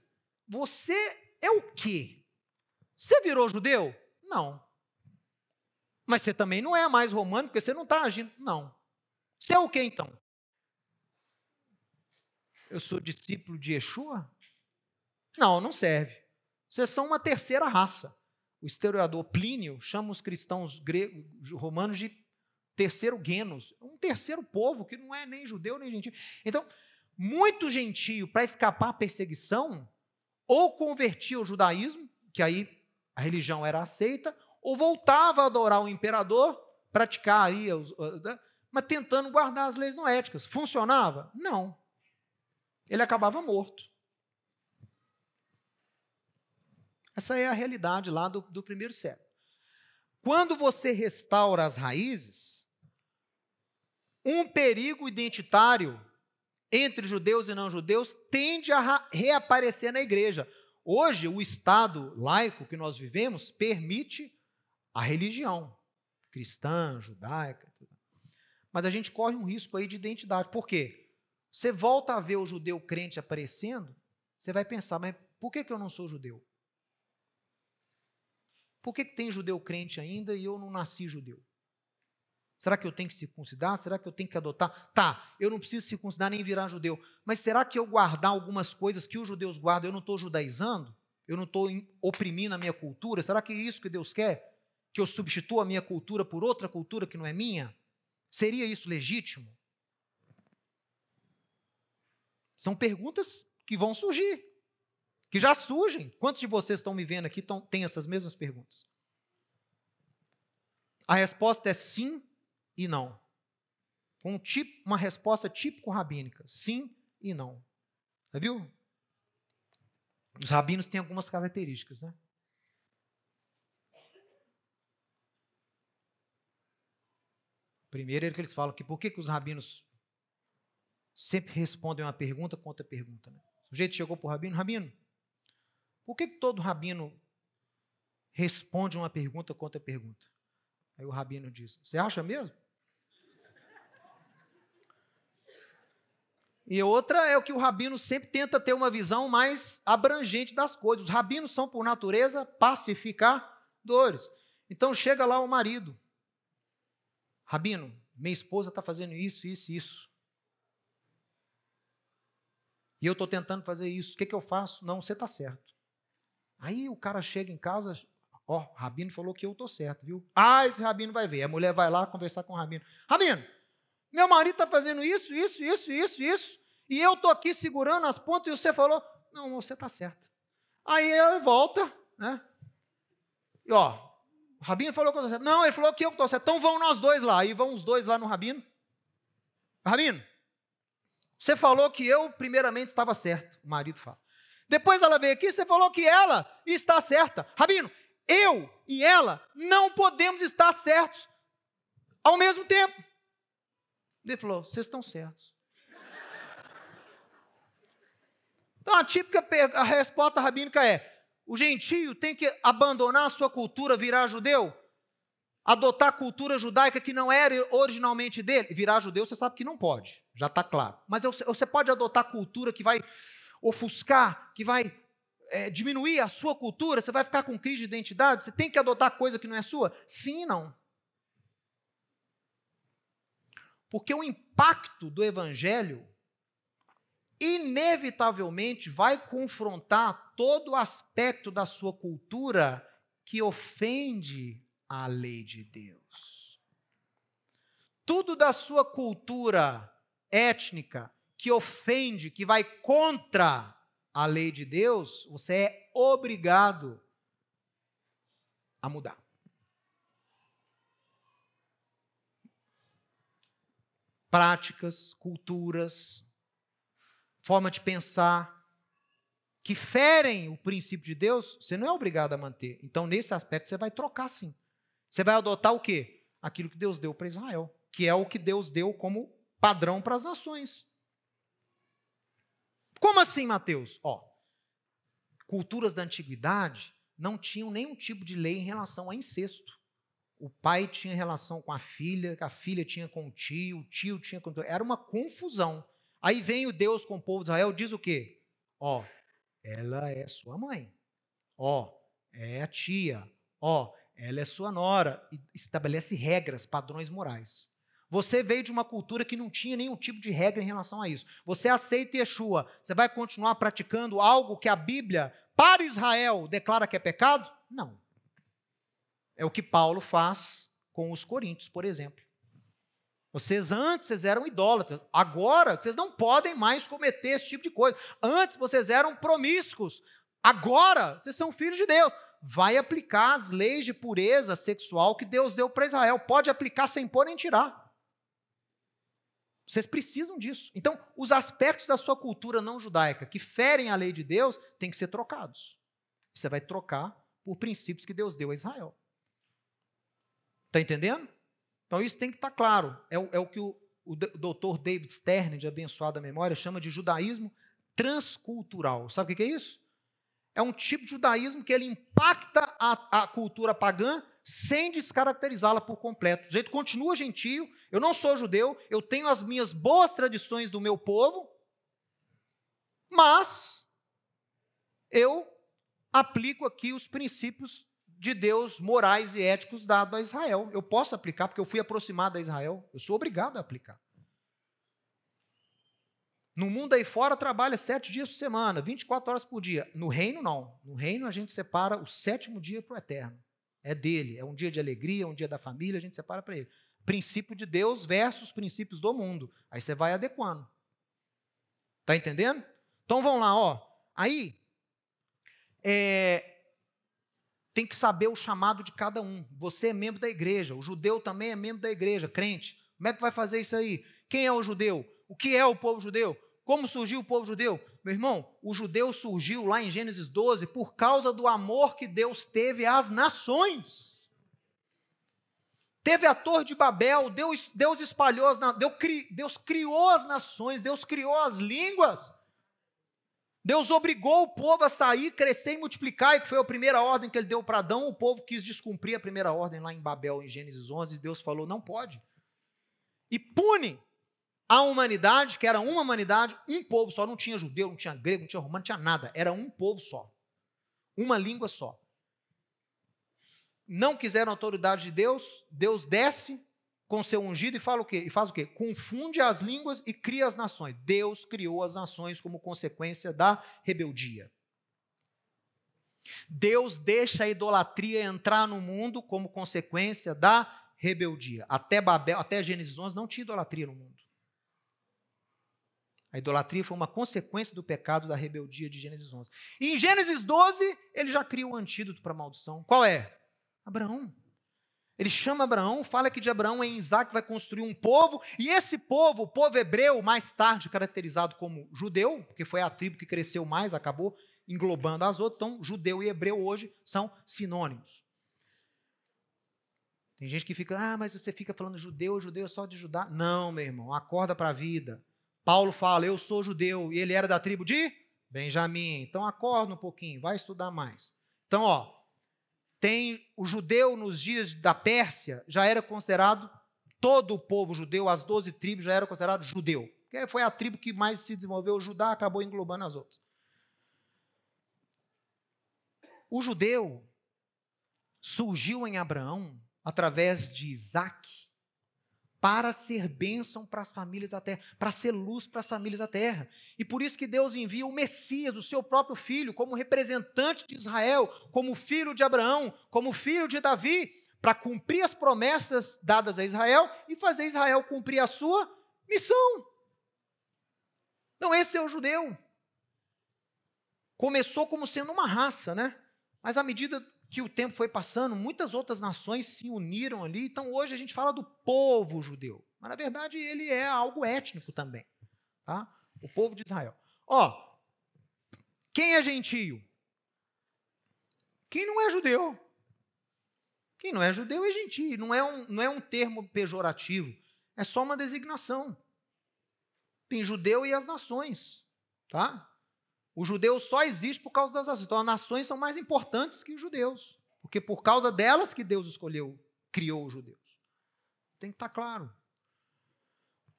você é o quê? Você virou judeu? Não. Mas você também não é mais romano, porque você não está agindo. Não. Você é o quê então? Eu sou discípulo de Yeshua? Não, não serve. Vocês são uma terceira raça. O historiador Plínio chama os cristãos gregos, romanos de terceiro genos, um terceiro povo que não é nem judeu nem gentio. Então, muito gentio para escapar à perseguição, ou convertia ao judaísmo, que aí a religião era aceita, ou voltava a adorar o imperador, praticar aí, né, mas tentando guardar as leis éticas. Funcionava? Não. Ele acabava morto. Essa é a realidade lá do, do primeiro século. Quando você restaura as raízes, um perigo identitário entre judeus e não judeus tende a reaparecer na igreja. Hoje, o Estado laico que nós vivemos permite a religião cristã, judaica. Mas a gente corre um risco aí de identidade. Por quê? Você volta a ver o judeu crente aparecendo, você vai pensar, mas por que, que eu não sou judeu? Por que, tem judeu crente ainda e eu não nasci judeu? Será que eu tenho que circuncidar? Será que eu tenho que adotar? Tá, eu não preciso circuncidar nem virar judeu. Mas será que eu guardar algumas coisas que os judeus guardam, eu não estou judaizando? Eu não estou oprimindo a minha cultura? Será que é isso que Deus quer? Que eu substitua a minha cultura por outra cultura que não é minha? Seria isso legítimo? São perguntas que vão surgir que já surgem. Quantos de vocês estão me vendo aqui tão, têm essas mesmas perguntas? A resposta é sim e não. Um tipo, uma resposta típico rabínica, sim e não. Você tá viu? Os rabinos têm algumas características, né? Primeiro é que eles falam que por que, que os rabinos sempre respondem uma pergunta com outra pergunta. Né? O sujeito chegou para o rabino, rabino, por que todo rabino responde uma pergunta contra pergunta? Aí o rabino diz: Você acha mesmo? E outra é o que o rabino sempre tenta ter uma visão mais abrangente das coisas. Os rabinos são, por natureza, pacificadores. Então chega lá o marido. Rabino, minha esposa está fazendo isso, isso, isso. E eu estou tentando fazer isso. O que, que eu faço? Não, você está certo. Aí o cara chega em casa, ó, Rabino falou que eu tô certo, viu? Ah, esse Rabino vai ver. A mulher vai lá conversar com o Rabino. Rabino, meu marido tá fazendo isso, isso, isso, isso, isso, e eu tô aqui segurando as pontas e você falou, não, você tá certo. Aí ela volta, né? E ó, o Rabino falou que eu tô certo. Não, ele falou que eu tô certo. Então vão nós dois lá. Aí vão os dois lá no Rabino. Rabino, você falou que eu primeiramente estava certo, o marido fala. Depois ela veio aqui, você falou que ela está certa. Rabino, eu e ela não podemos estar certos ao mesmo tempo. Ele falou: vocês estão certos. Então a típica a resposta rabínica é: o gentio tem que abandonar a sua cultura, virar judeu? Adotar a cultura judaica que não era originalmente dele? Virar judeu, você sabe que não pode, já está claro. Mas você pode adotar a cultura que vai ofuscar, que vai é, diminuir a sua cultura, você vai ficar com crise de identidade, você tem que adotar coisa que não é sua? Sim e não. Porque o impacto do evangelho inevitavelmente vai confrontar todo o aspecto da sua cultura que ofende a lei de Deus. Tudo da sua cultura étnica, que ofende, que vai contra a lei de Deus, você é obrigado a mudar. Práticas, culturas, forma de pensar que ferem o princípio de Deus, você não é obrigado a manter. Então, nesse aspecto, você vai trocar sim. Você vai adotar o quê? Aquilo que Deus deu para Israel, que é o que Deus deu como padrão para as nações. Como assim, Mateus? Ó, culturas da antiguidade não tinham nenhum tipo de lei em relação a incesto. O pai tinha relação com a filha, a filha tinha com o tio, o tio tinha com o tio. Era uma confusão. Aí vem o Deus com o povo de Israel, diz o quê? Ó, ela é sua mãe. Ó, é a tia. Ó, ela é sua nora. E estabelece regras, padrões morais. Você veio de uma cultura que não tinha nenhum tipo de regra em relação a isso. Você aceita Yeshua, você vai continuar praticando algo que a Bíblia, para Israel, declara que é pecado? Não. É o que Paulo faz com os coríntios, por exemplo. Vocês antes vocês eram idólatras, agora vocês não podem mais cometer esse tipo de coisa. Antes vocês eram promíscuos, agora vocês são filhos de Deus. Vai aplicar as leis de pureza sexual que Deus deu para Israel. Pode aplicar sem pôr nem tirar. Vocês precisam disso. Então, os aspectos da sua cultura não judaica que ferem a lei de Deus têm que ser trocados. Você vai trocar por princípios que Deus deu a Israel. Está entendendo? Então, isso tem que estar tá claro. É o, é o que o, o doutor David Stern, de abençoada memória, chama de judaísmo transcultural. Sabe o que é isso? É um tipo de judaísmo que ele impacta a, a cultura pagã sem descaracterizá-la por completo. O jeito continua gentio, eu não sou judeu, eu tenho as minhas boas tradições do meu povo, mas eu aplico aqui os princípios de Deus morais e éticos dados a Israel. Eu posso aplicar porque eu fui aproximado a Israel, eu sou obrigado a aplicar. No mundo aí fora trabalha sete dias por semana, 24 horas por dia. No reino, não. No reino a gente separa o sétimo dia para o eterno. É dele. É um dia de alegria, é um dia da família, a gente separa para ele. Princípio de Deus versus princípios do mundo. Aí você vai adequando. Tá entendendo? Então vamos lá, ó. Aí é, tem que saber o chamado de cada um. Você é membro da igreja, o judeu também é membro da igreja, crente. Como é que vai fazer isso aí? Quem é o judeu? O que é o povo judeu? Como surgiu o povo judeu? Meu irmão, o judeu surgiu lá em Gênesis 12 por causa do amor que Deus teve às nações. Teve a Torre de Babel, Deus, Deus espalhou as Deus, Deus criou as nações, Deus criou as línguas. Deus obrigou o povo a sair, crescer e multiplicar, e que foi a primeira ordem que ele deu para Adão. O povo quis descumprir a primeira ordem lá em Babel, em Gênesis 11. Deus falou: não pode. E pune a humanidade, que era uma humanidade, um povo só, não tinha judeu, não tinha grego, não tinha romano, não tinha nada, era um povo só. Uma língua só. Não quiseram a autoridade de Deus, Deus desce com seu ungido e fala o quê? E faz o quê? Confunde as línguas e cria as nações. Deus criou as nações como consequência da rebeldia. Deus deixa a idolatria entrar no mundo como consequência da rebeldia. Até Babel, até Gênesis 11 não tinha idolatria no mundo. A idolatria foi uma consequência do pecado da rebeldia de Gênesis 11. E em Gênesis 12, ele já cria um antídoto para a maldição. Qual é? Abraão. Ele chama Abraão, fala que de Abraão em é Isaac vai construir um povo, e esse povo, o povo hebreu, mais tarde caracterizado como judeu, porque foi a tribo que cresceu mais, acabou englobando as outras, então judeu e hebreu hoje são sinônimos. Tem gente que fica, ah, mas você fica falando judeu, judeu é só de Judá. Não, meu irmão, acorda para a vida. Paulo fala: Eu sou judeu e ele era da tribo de Benjamim. Então acorda um pouquinho, vai estudar mais. Então, ó, tem o judeu nos dias da Pérsia já era considerado todo o povo judeu, as doze tribos já era considerado judeu. Porque foi a tribo que mais se desenvolveu, o Judá acabou englobando as outras. O judeu surgiu em Abraão através de Isaac para ser bênção para as famílias da terra, para ser luz para as famílias da terra. E por isso que Deus envia o Messias, o seu próprio filho, como representante de Israel, como filho de Abraão, como filho de Davi, para cumprir as promessas dadas a Israel e fazer Israel cumprir a sua missão. Então, esse é o judeu. Começou como sendo uma raça, né? Mas à medida que o tempo foi passando, muitas outras nações se uniram ali. Então hoje a gente fala do povo judeu, mas na verdade ele é algo étnico também, tá? O povo de Israel. Ó, quem é gentio? Quem não é judeu? Quem não é judeu é gentio, não é um, não é um termo pejorativo, é só uma designação. Tem judeu e as nações, tá? O judeu só existe por causa das nações. Então, as nações são mais importantes que os judeus, porque por causa delas que Deus escolheu, criou os judeus. Tem que estar claro.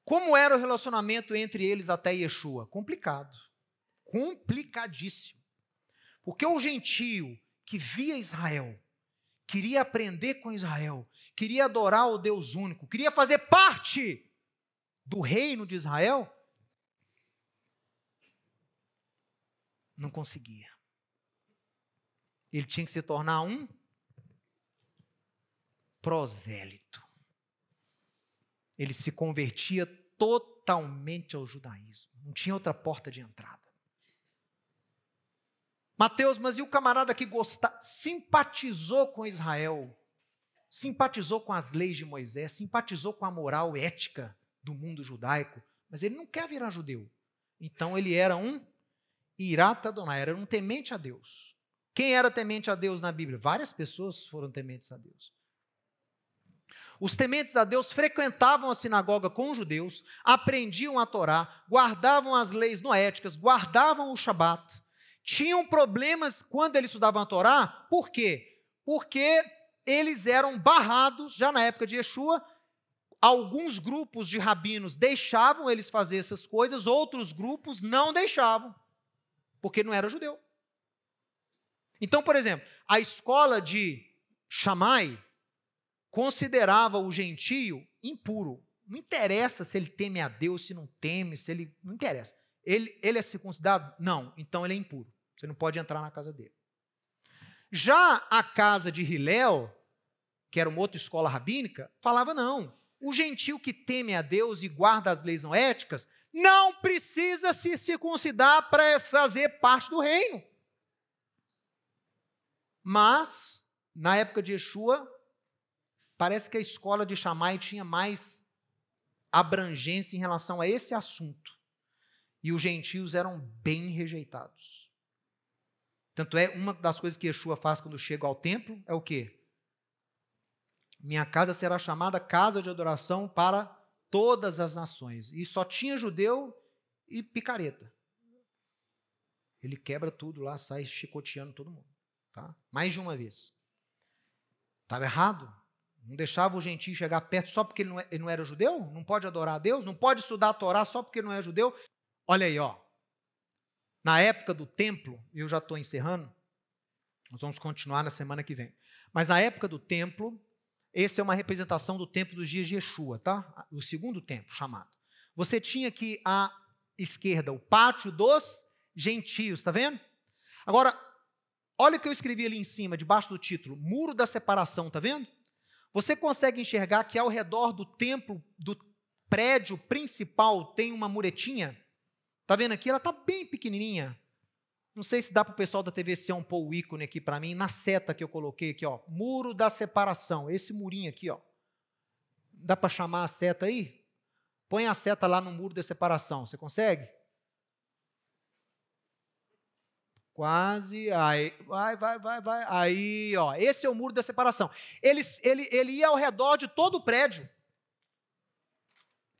Como era o relacionamento entre eles até Yeshua? Complicado. Complicadíssimo. Porque o gentio que via Israel, queria aprender com Israel, queria adorar o Deus único, queria fazer parte do reino de Israel, Não conseguia. Ele tinha que se tornar um prosélito. Ele se convertia totalmente ao judaísmo. Não tinha outra porta de entrada. Mateus, mas e o camarada que gosta, simpatizou com Israel, simpatizou com as leis de Moisés, simpatizou com a moral ética do mundo judaico, mas ele não quer virar judeu. Então ele era um Irata Adonai, era um temente a Deus. Quem era temente a Deus na Bíblia? Várias pessoas foram tementes a Deus. Os tementes a Deus frequentavam a sinagoga com os judeus, aprendiam a Torá, guardavam as leis noéticas, guardavam o Shabat. Tinham problemas quando eles estudavam a Torá, por quê? Porque eles eram barrados, já na época de Yeshua, alguns grupos de rabinos deixavam eles fazer essas coisas, outros grupos não deixavam porque não era judeu. Então, por exemplo, a escola de Chamai considerava o gentio impuro. Não interessa se ele teme a Deus, se não teme, se ele. Não interessa. Ele, ele é circuncidado? Não, então ele é impuro. Você não pode entrar na casa dele. Já a casa de Hilel, que era uma outra escola rabínica, falava não. O gentil que teme a Deus e guarda as leis noéticas não precisa se circuncidar para fazer parte do reino. Mas, na época de Yeshua, parece que a escola de Shammai tinha mais abrangência em relação a esse assunto. E os gentios eram bem rejeitados. Tanto é, uma das coisas que Yeshua faz quando chega ao templo é o quê? Minha casa será chamada casa de adoração para todas as nações. E só tinha judeu e picareta. Ele quebra tudo lá, sai chicoteando todo mundo. Tá? Mais de uma vez. Estava errado? Não deixava o gentil chegar perto só porque ele não, é, ele não era judeu? Não pode adorar a Deus? Não pode estudar a Torá só porque não é judeu? Olha aí, ó. Na época do templo, eu já estou encerrando, nós vamos continuar na semana que vem. Mas na época do templo, essa é uma representação do tempo dos dias de Yeshua, tá? O segundo tempo chamado. Você tinha aqui à esquerda o pátio dos gentios, tá vendo? Agora, olha o que eu escrevi ali em cima, debaixo do título, muro da separação, tá vendo? Você consegue enxergar que ao redor do templo, do prédio principal, tem uma muretinha? Tá vendo aqui? Ela tá bem pequenininha. Não sei se dá para o pessoal da TV um pouco o ícone aqui para mim, na seta que eu coloquei aqui, ó. Muro da separação, esse murinho aqui, ó. Dá para chamar a seta aí? Põe a seta lá no muro da separação, você consegue? Quase, aí, vai, vai, vai, vai, aí, ó, esse é o muro da separação. Ele, ele, ele ia ao redor de todo o prédio.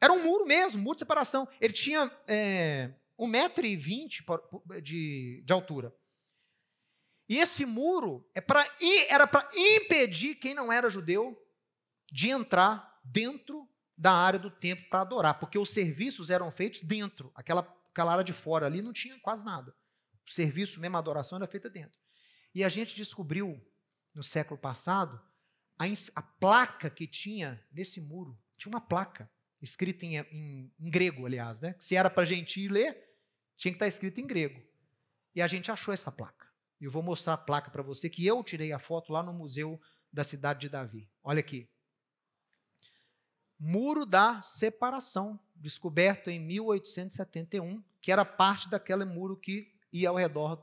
Era um muro mesmo, muro de separação. Ele tinha é, 1,20m de, de altura. E esse muro é pra, era para impedir quem não era judeu de entrar dentro da área do templo para adorar, porque os serviços eram feitos dentro, aquela, aquela área de fora ali não tinha quase nada. O serviço, mesmo a adoração, era feita dentro. E a gente descobriu, no século passado, a, a placa que tinha nesse muro. Tinha uma placa, escrita em, em, em grego, aliás, né? Se era para gente ir ler, tinha que estar tá escrito em grego. E a gente achou essa placa. Eu vou mostrar a placa para você que eu tirei a foto lá no museu da cidade de Davi. Olha aqui. Muro da Separação, descoberto em 1871, que era parte daquele muro que ia ao redor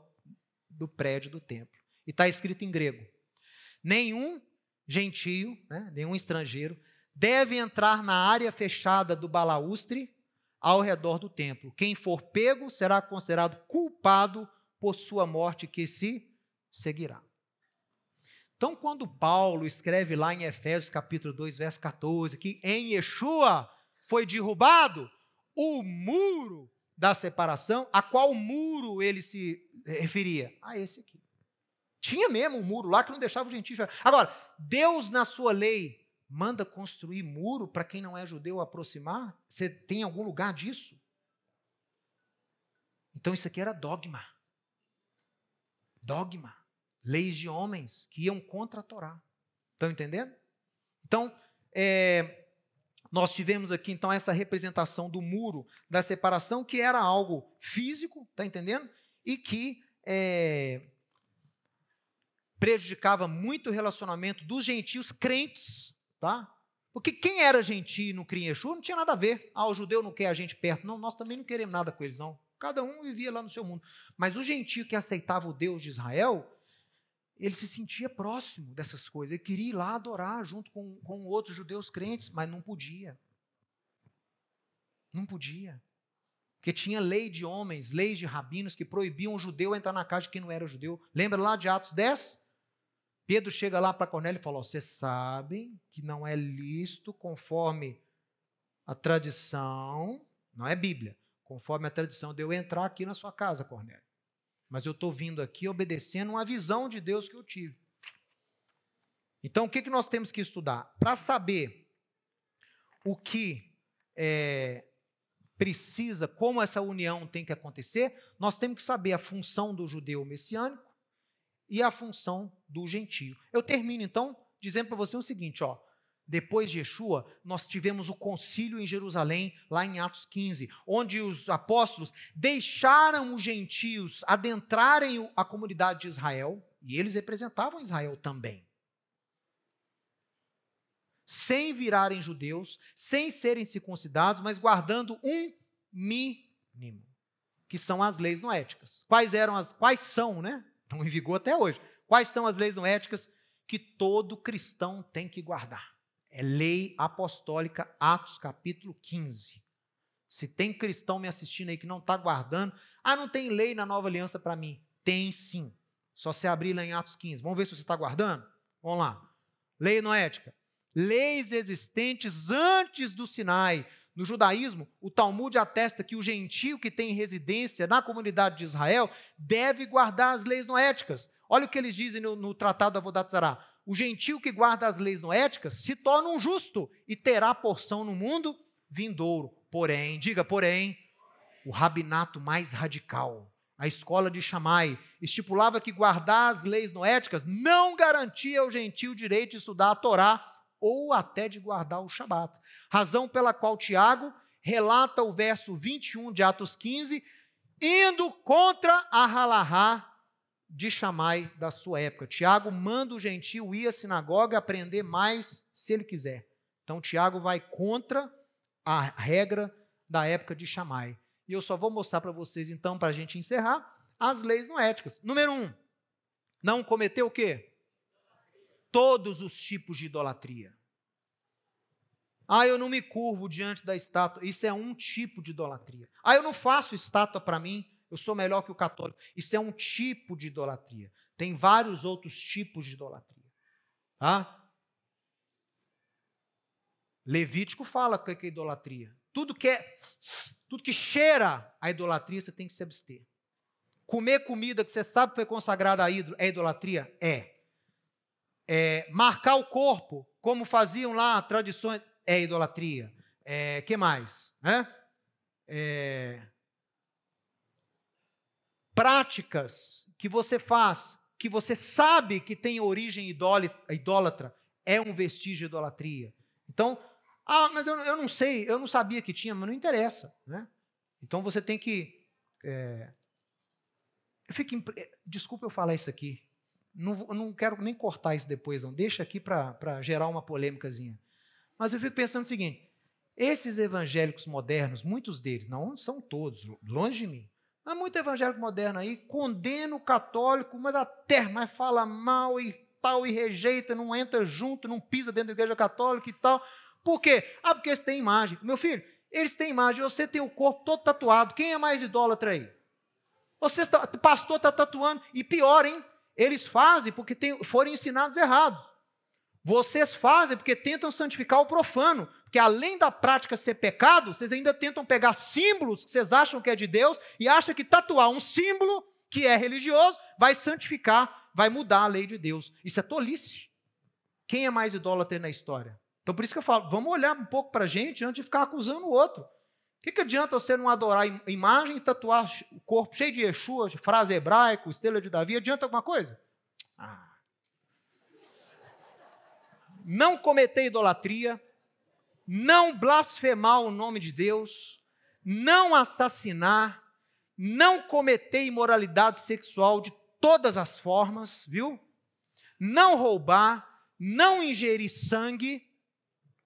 do prédio do templo. E está escrito em grego: Nenhum gentio, né, nenhum estrangeiro, deve entrar na área fechada do balaustre ao redor do templo. Quem for pego será considerado culpado por sua morte, que se seguirá. Então, quando Paulo escreve lá em Efésios capítulo 2, verso 14, que em Yeshua foi derrubado o muro da separação, a qual muro ele se referia? A esse aqui. Tinha mesmo um muro lá que não deixava o gentio. Agora, Deus, na sua lei, manda construir muro para quem não é judeu aproximar? Você tem algum lugar disso? Então isso aqui era dogma. Dogma. Leis de homens que iam contra a Torá. Estão entendendo? Então, é, nós tivemos aqui então essa representação do muro da separação, que era algo físico, está entendendo? E que é, prejudicava muito o relacionamento dos gentios crentes tá? Porque quem era gentio no não cria não tinha nada a ver. Ah, o judeu não quer a gente perto. Não, nós também não queremos nada com eles, não. Cada um vivia lá no seu mundo. Mas o gentio que aceitava o Deus de Israel, ele se sentia próximo dessas coisas. Ele queria ir lá adorar junto com, com outros judeus crentes, mas não podia. Não podia. Porque tinha lei de homens, leis de rabinos que proibiam o judeu entrar na casa de quem não era judeu. Lembra lá de Atos 10? Pedro chega lá para Cornélio e fala: Vocês sabem que não é lícito conforme a tradição, não é Bíblia, conforme a tradição de eu entrar aqui na sua casa, Cornélio. Mas eu estou vindo aqui obedecendo uma visão de Deus que eu tive. Então, o que, que nós temos que estudar? Para saber o que é, precisa, como essa união tem que acontecer, nós temos que saber a função do judeu messiânico, e a função do gentio. Eu termino então dizendo para você o seguinte, ó. Depois de Yeshua, nós tivemos o concílio em Jerusalém, lá em Atos 15, onde os apóstolos deixaram os gentios adentrarem a comunidade de Israel, e eles representavam Israel também. Sem virarem judeus, sem serem circuncidados, mas guardando um mínimo, que são as leis noéticas. Quais eram as quais são, né? estão em vigor até hoje. Quais são as leis noéticas que todo cristão tem que guardar? É lei apostólica, Atos capítulo 15. Se tem cristão me assistindo aí que não está guardando, ah, não tem lei na nova aliança para mim. Tem sim. Só se abrir lá em Atos 15. Vamos ver se você está guardando? Vamos lá. Lei noética. Leis existentes antes do Sinai, no judaísmo, o Talmud atesta que o gentio que tem residência na comunidade de Israel deve guardar as leis noéticas. Olha o que eles dizem no, no Tratado da Vodatzará. O gentio que guarda as leis noéticas se torna um justo e terá porção no mundo vindouro. Porém, diga, porém, o rabinato mais radical, a escola de Chamai, estipulava que guardar as leis noéticas não garantia ao gentio o direito de estudar a Torá ou até de guardar o Shabat. Razão pela qual Tiago relata o verso 21 de Atos 15, indo contra a halahá de Chamai da sua época. Tiago manda o gentio ir à sinagoga aprender mais se ele quiser. Então Tiago vai contra a regra da época de Chamai. E eu só vou mostrar para vocês, então, para a gente encerrar, as leis não éticas. Número um, não cometer o quê? todos os tipos de idolatria. Ah, eu não me curvo diante da estátua. Isso é um tipo de idolatria. Ah, eu não faço estátua para mim. Eu sou melhor que o católico. Isso é um tipo de idolatria. Tem vários outros tipos de idolatria. Tá? Levítico fala o que é idolatria. Tudo que, é, tudo que cheira a idolatria, você tem que se abster. Comer comida que você sabe que foi consagrada a ídolo é idolatria? É. É, marcar o corpo, como faziam lá tradições. É idolatria. É, que mais? Né? É, práticas que você faz, que você sabe que tem origem idólatra, é um vestígio de idolatria. Então, ah, mas eu, eu não sei, eu não sabia que tinha, mas não interessa. Né? Então você tem que. É, eu fico, desculpa eu falar isso aqui, não, não quero nem cortar isso depois, não. Deixa aqui para gerar uma polêmicazinha. Mas eu fico pensando o seguinte: esses evangélicos modernos, muitos deles, não são todos, longe de mim, mas muito evangélico moderno aí condena o católico, mas até mas fala mal e tal, e rejeita, não entra junto, não pisa dentro da igreja católica e tal. Por quê? Ah, porque eles têm imagem. Meu filho, eles têm imagem, você tem o corpo todo tatuado. Quem é mais idólatra aí? Você está, pastor está tatuando, e pior, hein? Eles fazem porque tem, foram ensinados errados. Vocês fazem porque tentam santificar o profano, porque além da prática ser pecado, vocês ainda tentam pegar símbolos que vocês acham que é de Deus e acham que tatuar um símbolo que é religioso vai santificar, vai mudar a lei de Deus. Isso é tolice. Quem é mais idólatra na história? Então por isso que eu falo, vamos olhar um pouco para a gente antes de ficar acusando o outro que, que adianta você não adorar imagem e tatuar o corpo cheio de Yeshua, frase hebraico, estrela de Davi? Adianta alguma coisa? Ah. Não cometer idolatria, não blasfemar o nome de Deus, não assassinar, não cometer imoralidade sexual de todas as formas, viu? Não roubar, não ingerir sangue,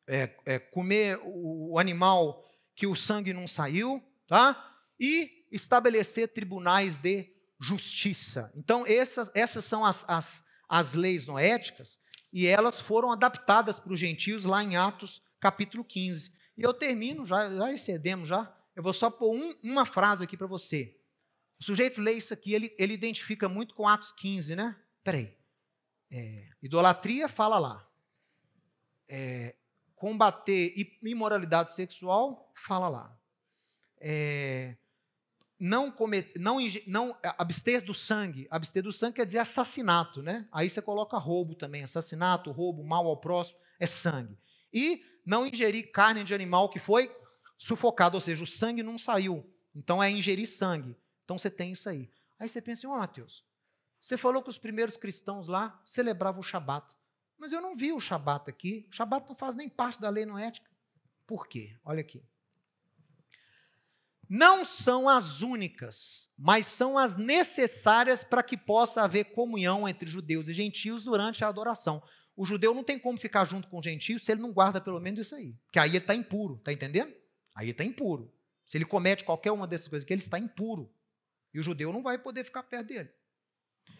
é, é, comer o animal que o sangue não saiu, tá? E estabelecer tribunais de justiça. Então, essas, essas são as, as, as leis noéticas e elas foram adaptadas para os gentios lá em Atos capítulo 15. E eu termino, já, já excedemos já. Eu vou só pôr um, uma frase aqui para você. O sujeito lê isso aqui, ele, ele identifica muito com Atos 15, né? Peraí. É, idolatria fala lá. É, combater imoralidade sexual, fala lá. É, não cometer, não, não é, abster do sangue. Abster do sangue quer dizer assassinato, né? Aí você coloca roubo também, assassinato, roubo, mal ao próximo, é sangue. E não ingerir carne de animal que foi sufocado, ou seja, o sangue não saiu. Então é ingerir sangue. Então você tem isso aí. Aí você pensa, ó assim, oh, Mateus, você falou que os primeiros cristãos lá celebravam o Shabat. Mas eu não vi o Shabat aqui. O Shabat não faz nem parte da lei é ética. Por quê? Olha aqui. Não são as únicas, mas são as necessárias para que possa haver comunhão entre judeus e gentios durante a adoração. O judeu não tem como ficar junto com o gentio se ele não guarda pelo menos isso aí. Porque aí ele está impuro, está entendendo? Aí ele está impuro. Se ele comete qualquer uma dessas coisas que ele está impuro. E o judeu não vai poder ficar perto dele.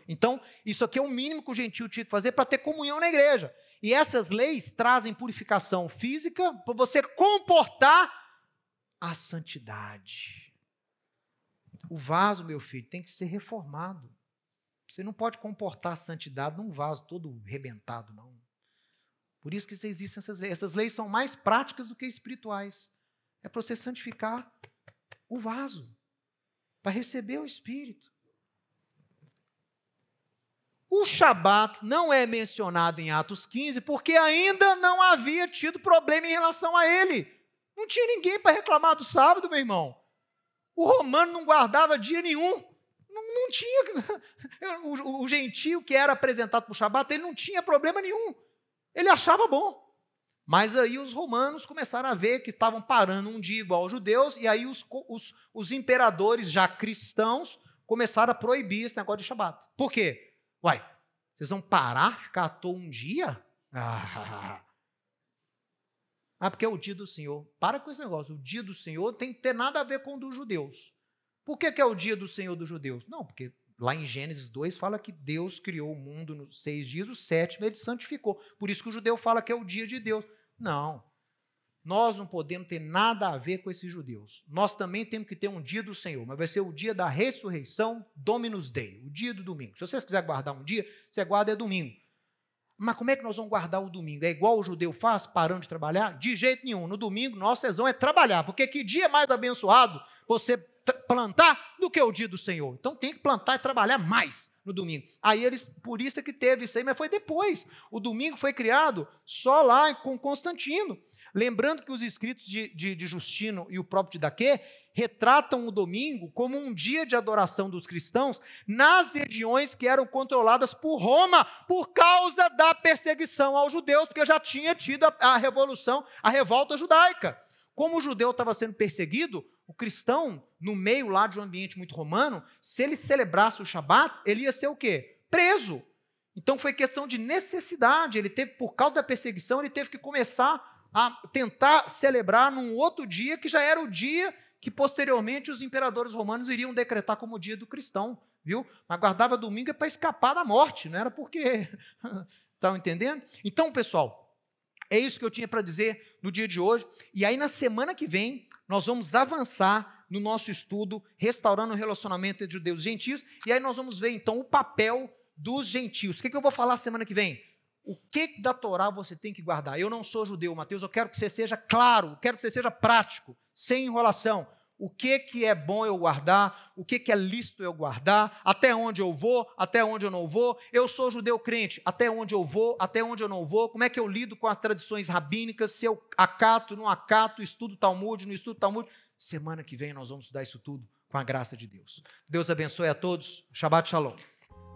Então, isso aqui é o mínimo que o gentio tinha que fazer para ter comunhão na igreja. E essas leis trazem purificação física para você comportar a santidade. O vaso, meu filho, tem que ser reformado. Você não pode comportar a santidade num vaso todo rebentado, não. Por isso que existem essas leis. Essas leis são mais práticas do que espirituais. É para você santificar o vaso, para receber o Espírito. O Shabat não é mencionado em Atos 15 porque ainda não havia tido problema em relação a ele. Não tinha ninguém para reclamar do sábado, meu irmão. O romano não guardava dia nenhum. Não, não tinha. O, o, gentio que era apresentado para o Shabat, ele não tinha problema nenhum. Ele achava bom. Mas aí os romanos começaram a ver que estavam parando um dia igual aos judeus, e aí os, os, os imperadores já cristãos começaram a proibir esse negócio de Shabat. Por quê? Uai, vocês vão parar, ficar à toa um dia? Ah, ah, porque é o dia do Senhor. Para com esse negócio. O dia do Senhor tem que ter nada a ver com o dos judeus. Por que, que é o dia do Senhor dos judeus? Não, porque lá em Gênesis 2 fala que Deus criou o mundo nos seis dias, o sétimo ele santificou. Por isso que o judeu fala que é o dia de Deus. Não. Nós não podemos ter nada a ver com esses judeus. Nós também temos que ter um dia do Senhor, mas vai ser o dia da ressurreição, Dominus Dei, o dia do domingo. Se vocês quiserem guardar um dia, você guarda é domingo. Mas como é que nós vamos guardar o domingo? É igual o judeu faz, parando de trabalhar? De jeito nenhum. No domingo, nossa sessão é trabalhar, porque que dia é mais abençoado você plantar do que o dia do Senhor. Então tem que plantar e trabalhar mais no domingo. Aí eles, por isso é que teve isso aí, mas foi depois. O domingo foi criado só lá com Constantino. Lembrando que os escritos de, de, de Justino e o próprio de Daquê retratam o domingo como um dia de adoração dos cristãos nas regiões que eram controladas por Roma por causa da perseguição aos judeus, porque já tinha tido a, a revolução, a revolta judaica. Como o judeu estava sendo perseguido, o cristão, no meio lá de um ambiente muito romano, se ele celebrasse o Shabat, ele ia ser o quê? Preso. Então foi questão de necessidade. Ele teve, por causa da perseguição, ele teve que começar a tentar celebrar num outro dia que já era o dia que posteriormente os imperadores romanos iriam decretar como o dia do cristão, viu? Aguardava domingo é para escapar da morte, não era porque estão tá entendendo? Então, pessoal, é isso que eu tinha para dizer no dia de hoje. E aí na semana que vem nós vamos avançar no nosso estudo restaurando o relacionamento entre judeus e gentios, e aí nós vamos ver então o papel dos gentios. O que, que eu vou falar semana que vem? o que da Torá você tem que guardar. Eu não sou judeu, Mateus, eu quero que você seja claro, quero que você seja prático, sem enrolação. O que, que é bom eu guardar, o que, que é lícito eu guardar, até onde eu vou, até onde eu não vou. Eu sou judeu crente, até onde eu vou, até onde eu não vou. Como é que eu lido com as tradições rabínicas, se eu acato, não acato, estudo Talmud, não estudo Talmud. Semana que vem nós vamos estudar isso tudo com a graça de Deus. Deus abençoe a todos. Shabbat Shalom.